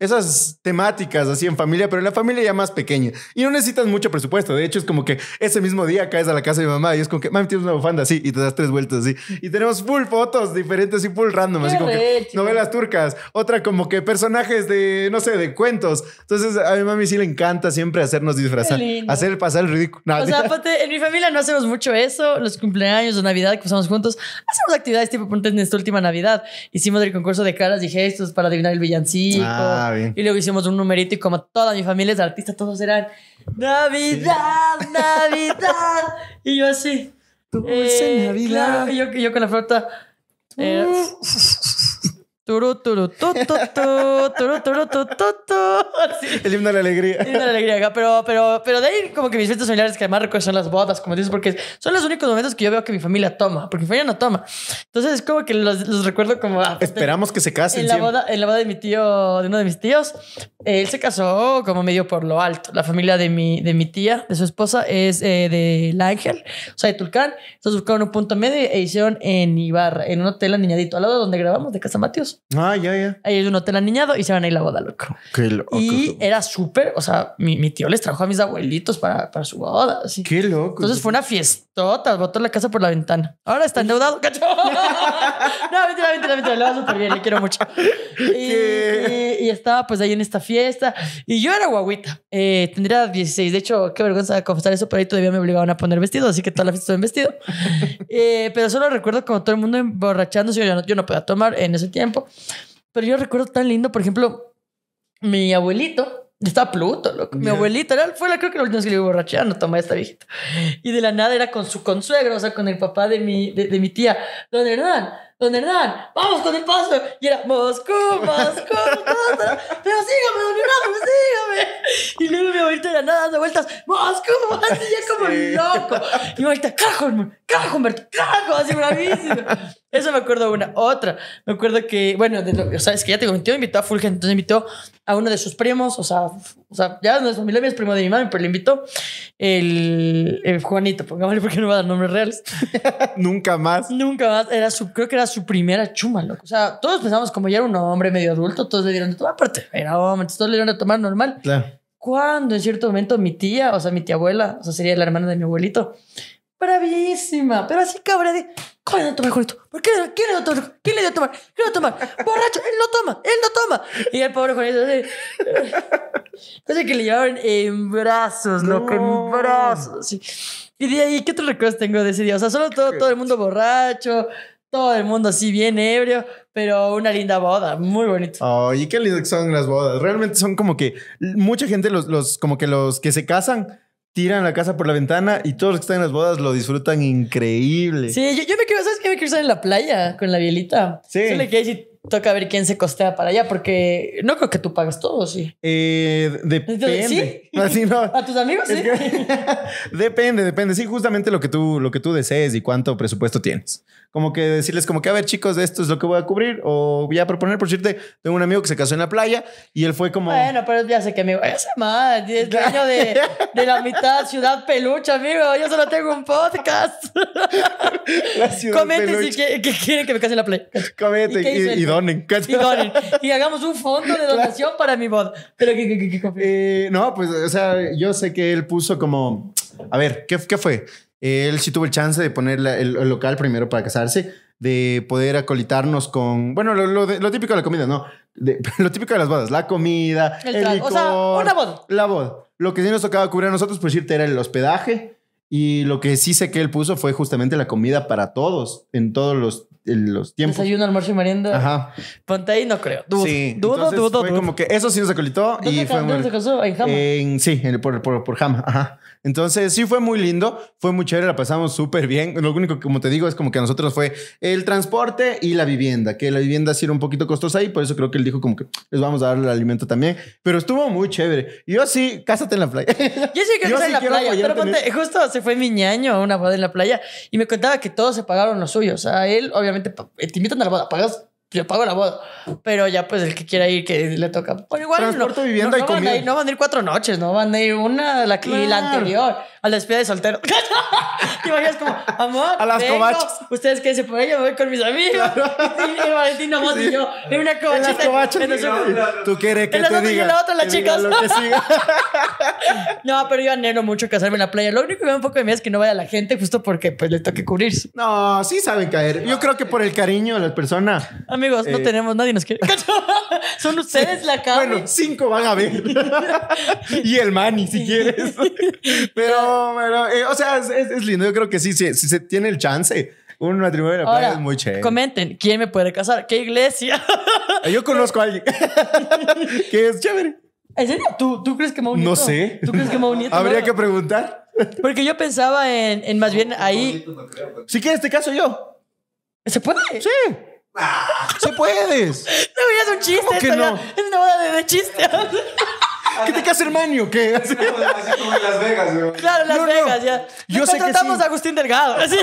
esas temáticas así en familia, pero en la familia ya más pequeña. Y no necesitas mucho presupuesto. De hecho, es como que ese mismo día caes a la casa de mi mamá y es como que, mami, tienes una bufanda así y te das tres vueltas así. Y tenemos full fotos diferentes y full random, así como que novelas turcas, otra como que personajes de, no sé, de cuentos. Entonces, a mi mami sí le encanta siempre hacernos disfrazar, hacer pasar el ridículo. o sea, en mi familia no hacemos mucho eso. Los cumpleaños o Navidad que pasamos juntos, hacemos actividades tipo, ponte en esta última Navidad. Hicimos el concurso de caras, y gestos para adivinar el villancico. Ah, y luego hicimos un numerito y como toda mi familia es artista, todos eran Navidad, Navidad. y yo así. Dulce eh, Navidad. y yo, con la flauta. Eh, mm. Turu, turu, tu, tu, tu, El himno de la alegría. El himno de la alegría, pero, pero, pero de ahí como que mis fiestas familiares que más recuerdo son las bodas, como dices, porque son los únicos momentos que yo veo que mi familia toma, porque mi familia no toma. Entonces es como que los, los recuerdo como... Esperamos que se casen. En la, boda, en la boda de mi tío, de uno de mis tíos, él se casó como medio por lo alto. La familia de mi, de mi tía, de su esposa, es eh, de La Ángel, o sea, de Tulcán. Entonces buscaron un punto medio e hicieron en Ibarra, en un hotel Niñadito al lado donde grabamos de Casa Matios. Ah, ya, ya. Ahí hay un hotel aniñado y se van a ir la boda, loco. Qué Y era súper, o sea, mi, tío les trajo a mis abuelitos para, su boda. Así. Qué loco. Entonces fue una fiestota, botó la casa por la ventana. Ahora está endeudado, no, mentira, mentira, mentira, le va súper bien, le quiero mucho. Y, estaba pues ahí en esta fiesta y yo era guaguita. Eh, tendría 16, de hecho, qué vergüenza confesar eso, pero ahí todavía me obligaban a poner vestido, así que toda la fiesta estuve en vestido. Eh, pero solo recuerdo como todo el mundo emborrachándose, yo no, yo no podía tomar en ese tiempo. Pero yo recuerdo tan lindo, por ejemplo, mi abuelito, está estaba Pluto, loco. Mi yeah. abuelita era, fue la creo que la última vez que le borracha, borracheando no toma esta viejita. Y de la nada era con su consuegro, o sea, con el papá de mi, de, mi tía, don Hernán, don Hernán, vamos con el paso. Y era Moscú, Moscú, pero sígame, don Hernán, sígame. Y luego mi abuelita de la nada dando vueltas, Moscú, Moscú, ya como loco. Y mi abuelita, carajo, carajo, Humberto, carajo, así bravísimo. Eso me acuerdo una. Otra, me acuerdo que, bueno, o sea, es que ya te comenté, invitó a Fulgen, entonces invitó a uno de sus primos, o sea, o sea ya no es familia, es primo de mi madre, pero le invitó el, Juanito, pongámosle porque no va a dar nombres reales. Nunca más. Nunca más. Era su, creo que era su primera chuma, loco. O sea, todos pensamos como ya era un hombre medio adulto, todos le dieron de tomar, aparte, era hombre, todos le dieron de tomar normal. Claro. Cuando en cierto momento mi tía, o sea, mi tía abuela, o sea, sería la hermana de mi abuelito, bravísima, pero así cabra de ¿Cómo le a tomar, Juanito? ¿Por qué? ¿Quién le dio a tomar? ¿Quién le dio a tomar? ¿Quién le dio a tomar? Borracho, él no toma, él no toma. Y el pobre Juanito, así, que le llevaron en brazos, no. loco, en brazos. Y de ahí, ¿qué otros recuerdos tengo de ese día? O sea, solo todo, todo el mundo borracho, todo el mundo así bien ebrio, pero una linda boda, muy bonito. Ay, qué lindas son las bodas. Realmente son como que mucha gente, los, los, como que los que se casan tiran la casa por la ventana y todos los que están en las bodas lo disfrutan increíble. Sí, yo, me quiero, ¿sabes qué? Me quiero estar en la playa con la bielita. Sí. Solo que ahí sí toca ver quién se costea para allá, porque no creo que tú pagas todo, eh, sí. depende. A tus amigos, sí. depende, depende. Sí, justamente lo que tú, lo que tú desees y cuánto presupuesto tienes como que decirles como que, a ver chicos, esto es lo que voy a cubrir o voy a proponer, por decirte, tengo un amigo que se casó en la playa y él fue como... Bueno, pero ya sé que amigo, ese mal. es años de, de, la mitad ciudad peluche, amigo, yo solo tengo un podcast. La Comenten si quieren que me case en la playa. Comenten y, donen. y donen. Y hagamos un fondo de donación para mi boda. Pero que, que, eh, no, pues, o sea, yo sé que él puso como... A ver, ¿qué, qué fue? Él sí tuvo el chance de poner el, local primero para casarse, de poder acolitarnos con, bueno, lo, típico de la comida, ¿no? lo típico de las bodas, la comida, el, licor, o sea, una boda. La boda. Lo que sí nos tocaba cubrir a nosotros, por pues, irte era el hospedaje. Y lo que sí sé que él puso fue justamente la comida para todos, en todos los, los tiempos. Desayuno, almuerzo y merienda. Ajá. Ponte ahí, no creo. Dudo, sí. dudo, Entonces dudo, Fue como que eso sí nos acolitó. y fue, se casó? ¿En Jama? sí, en, por, por, por Jama. Ajá. Entonces, sí fue muy lindo, fue muy chévere, la pasamos súper bien. Lo único, que como te digo, es como que a nosotros fue el transporte y la vivienda, que la vivienda sí era un poquito costosa y por eso creo que él dijo como que les vamos a dar el alimento también, pero estuvo muy chévere. Yo sí, cásate en la playa. Yo sí quiero en la playa, pero ponte, ¿eh? justo se fue mi ñaño a una boda en la playa y me contaba que todos se pagaron los suyos. O sea, él, obviamente, te invitan a la boda, pagas yo pago la boda. Pero ya, pues el que quiera ir, que le toca. Transporte, no, vivienda y comida. Van a ir, no van a cuatro noches, no van a ir una la, anterior. A la despedida de soltero. Te imaginas como, amor. A las vengo, covachas. Ustedes qué por ahí, yo me voy con mis amigos. Y, y Valentín nomás y yo. En una covachita. tú quieres que en te otras, diga. la otra, no, pero yo anhelo mucho casarme en la playa. Lo único que me da un poco de miedo es que no vaya la gente justo porque pues le toque cubrirse. No, sí saben caer. Yo creo que por el cariño de las personas. Amigos, no eh, tenemos, nadie nos quiere. Son ustedes la cara cinco van a ver. y el mani si quieres. pero, pero eh, o sea, es, lindo. Yo creo que sí, si se tiene el chance. Un matrimonio en la playa es muy chévere. Comenten, ¿quién me puede casar? ¿Qué iglesia? Yo conozco a alguien que es chévere. ¿En serio? ¿Tú, crees que Maunito? No sé. ¿Tú crees que Habría que preguntar. Porque yo pensaba en, más bien ahí. que en Si quieres, te caso yo. ¿Se puede? Sí. Ah, puedes. No, es un chiste. Es una boda de, chiste chiste. ¿Qué te casas, hermano? ¿Qué? Así como en Las Vegas, Claro, Las Vegas, ya. Yo sé a Agustín Delgado.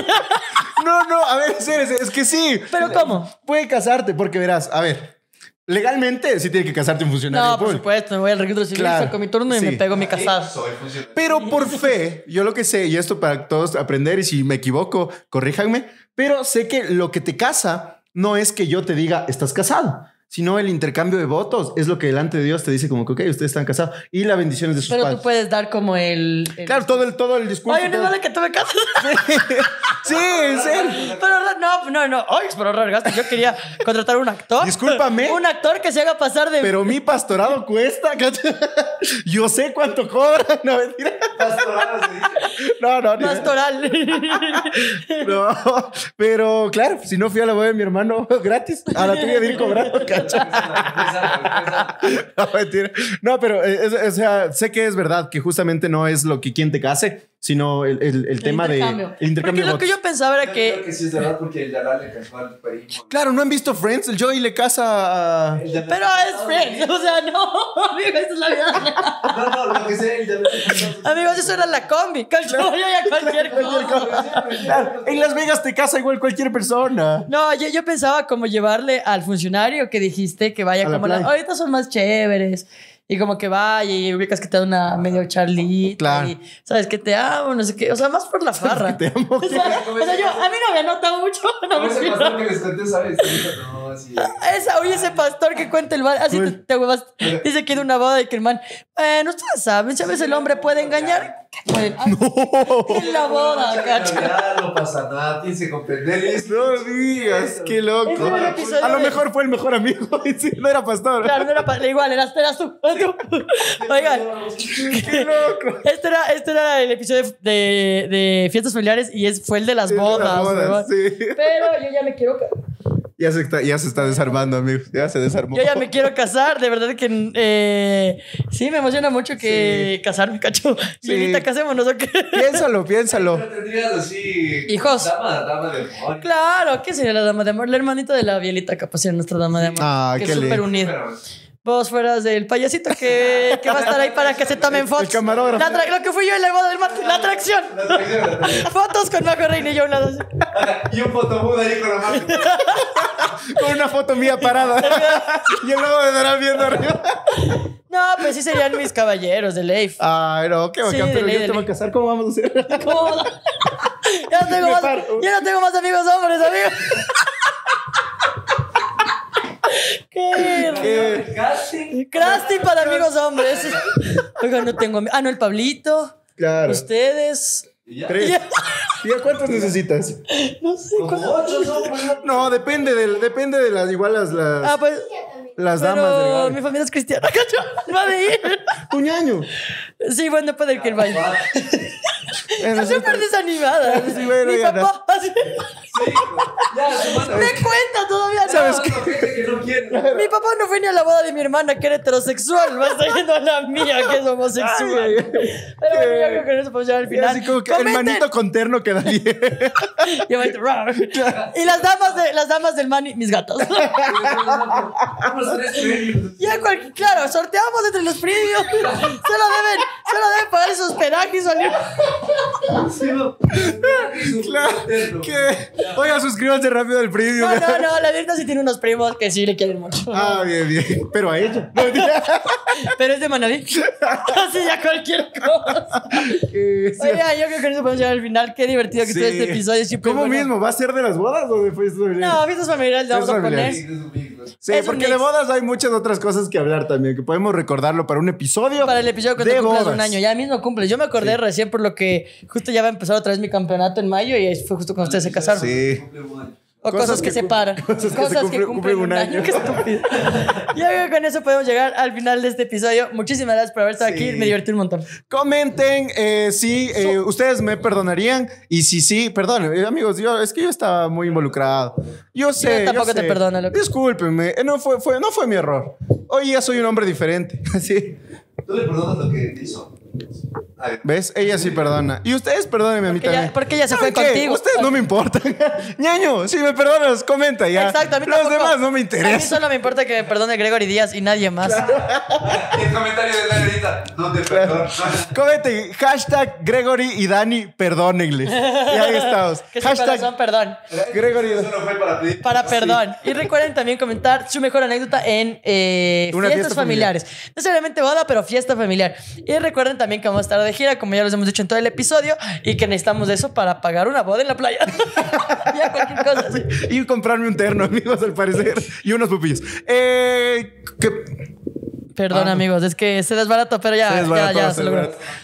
No, no, a ver, es que sí. ¿Pero cómo? Puede casarte, porque verás, a ver, Legalmente sí tiene que casarte un funcionario. No, por supuesto, me voy al registro civil, claro, saco mi turno y me pego mi casado. Pero por fe, yo lo que sé, y esto para todos aprender, y si me equivoco, corríjanme, pero sé que lo que te casa no es que yo te diga, estás casado sino el intercambio de votos es lo que delante de Dios te dice como que, ok, ustedes están casados y la bendición es de sus Pero padres. Pero tú puedes dar como el... Claro, todo el, todo el discurso. Ay, no vale que tú me casas. sí, en serio. Pero no, no, no. Ay, pero regaste. Yo quería contratar un actor. Discúlpame. Un actor que se haga pasar de... Pero mi pastorado cuesta. Yo sé cuánto cobra. No, mentira. Pastorado, No, no. Pastoral. No, pero claro, si no fui a la boda de mi hermano gratis, a la tuya de ir cobrando no, pero eh, sé que es verdad que justamente no es lo que quien te case, sino el, el, tema de el intercambio. Porque lo que yo pensaba era que. Claro, ¿no han visto Friends? El Joey le casa a. Pero es Friends, o sea, no, amigo, esa es la vida No, no, lo que sé, el Amigos, eso era la combi. no a cualquier cosa. en Las Vegas te casa igual cualquier persona. No, yo, yo pensaba como llevarle al funcionario que dijiste que vaya como. las la, Ahorita son más chéveres y como que va y ubicas que te da una medio charlita. Y sabes que te amo, no sé qué. O sea, más por la farra. te amo. O sea, yo, a mí no me anota mucho. No ese No, así. oye, ese pastor que cuenta el mal Así te, huevas. Dice que tiene una boda y que el man, bueno, ustedes saben, ¿sabes? El hombre puede engañar. no. En la boda, cacha. No pasa nada, tienes que comprender. No digas, qué loco. A lo mejor fue el mejor amigo. No era pastor. Claro, no era Igual, eras, tú. Oigan. Qué loco. Este era, este era el episodio de, de, fiestas familiares y es, fue el de las bodas. Pero yo ya me quiero. Ya se, está, ya se está desarmando, amigo. Ya se desarmó. Yo ya me quiero casar. De verdad que eh, sí, me emociona mucho que casarme, cacho. Sí. casémonos. ¿o qué? Piénsalo, piénsalo. así... Hijos. Dama, dama de amor. Claro, ¿qué sería la dama de amor? La hermanita de la Bielita, capaz, ser nuestra dama de amor. Ah, que qué es súper unida vos fueras del payasito que, que, va a estar ahí para que se tomen fotos. El camarógrafo. La lo que fui yo el del la atracción. fotos con Mago Reina y yo una dos. y un fotobudo ahí con la mano. con una foto mía parada. y el nuevo de Dorán viendo arriba. No, pues sí serían mis caballeros de leif Ay, no, qué bacán, pero yo te voy a casar, ¿cómo vamos a hacer? ¿Cómo ya, no tengo ya no tengo más amigos hombres, amigos. ¿Qué? Casting. Casting para amigos hombres. Oiga, no tengo. Ah, no, el Pablito. Claro. Ustedes. Tres. ¿Y cuántos necesitas? No sé. ¿cuántos No, depende de, depende de las igual las. las... Ah, pues. Las damas Pero mi familia es cristiana, ¿cacho? Va a ir. Un año. Sí, bueno, puede ir que el baile está súper desanimada. Mi papá. Me cuenta todavía. No. Mi papá no fue ni a la boda de mi hermana, que era heterosexual. Va yendo a la mía, que es homosexual. el manito con terno queda bien. y las damas, de, las damas del mani, mis gatos. ya claro, sorteamos entre los premios. Solo deben, solo deben pagar esos penajes. Oiga, suscríbanse rápido al preview. No, no, no, la verdad sí tiene unos primos que sí le quieren mucho. Ah, bien, bien. Pero a ella. Pero es de Manaví. Así ya cualquier cosa. Oiga, yo creo que eso podemos llegar al final. Qué divertido que esté este episodio. ¿Cómo mismo? ¿Va a ser de las bodas o de No, fiestas familiares le vamos a poner. Sí, porque de bodas hay muchas otras cosas que hablar también, que podemos recordarlo para un episodio. Para el episodio cuando cumplas un año. Ya mismo cumples. Yo me acordé recién por lo que justo ya va a empezar otra vez mi campeonato en mayo y fue justo cuando ustedes se casaron. Sí. O cosas, que, se separan. Cosas, que, cumplen, un, año. que estúpido. y con eso podemos llegar al final de este episodio. Muchísimas gracias por haber estado aquí. Me divertí un montón. Comenten eh, si eh, ustedes me perdonarían. Y si sí, perdón eh, Amigos, yo, es que yo estaba muy involucrado. Yo sé. Yo tampoco te perdono. Discúlpenme. No fue, fue, no fue mi error. Hoy ya soy un hombre diferente. sí. ¿Tú le perdonas lo que hizo? ¿Ves? Ella sí perdona. Y ustedes perdónenme a mí también. Ya, porque ella se fue contigo. Ustedes no me importan. Ñaño, si me perdonas, comenta ya. Exacto, Los demás no me interesan. A mí solo me importa que me perdone Gregory Díaz y nadie más. el comentario de la grita no te perdono. Comente hashtag Gregory y Dani, perdónenles. Y ahí estamos. hashtag perdón. Gregory Eso no fue para ti. Para perdón. Y recuerden también comentar su mejor anécdota en eh, fiestas familiares. Familiar. No solamente boda, pero fiesta familiar. Y recuerden también que vamos a estar de gira, como ya los hemos dicho en todo el episodio, y que necesitamos de eso para pagar una boda en la playa. Y comprarme un terno, amigos, al parecer, y unos pupillos. Eh, que Perdón, ah. amigos, es que se desbarato pero ya,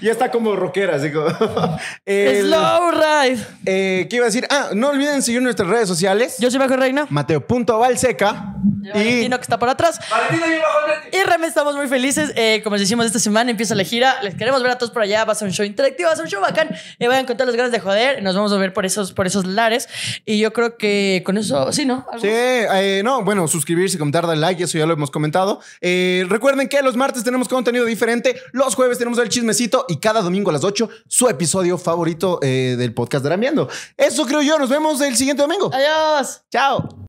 ya, está como rockera, así como. Slow Ride. Eh, ¿Qué iba a decir? Ah, no olviden seguir nuestras redes sociales. Yo soy Bajo Reina. Mateo.valseca. Y Valentino que está por atrás. Valentino y Bajo Y realmente estamos muy felices. Eh, como les decimos esta semana, empieza la gira. Les queremos ver a todos por allá. Va a ser un show interactivo, va a ser un show bacán. Y eh, a con las ganas de joder. Nos vamos a ver por esos, por esos lares. Y yo creo que con eso, sí, ¿no? Sí, eh, no, bueno, suscribirse, comentar, darle like, eso ya lo hemos comentado. recuerden en que los martes tenemos contenido diferente, los jueves tenemos el chismecito y cada domingo a las 8 su episodio favorito eh, del podcast de viendo Eso creo yo. Nos vemos el siguiente domingo. Adiós. Chao.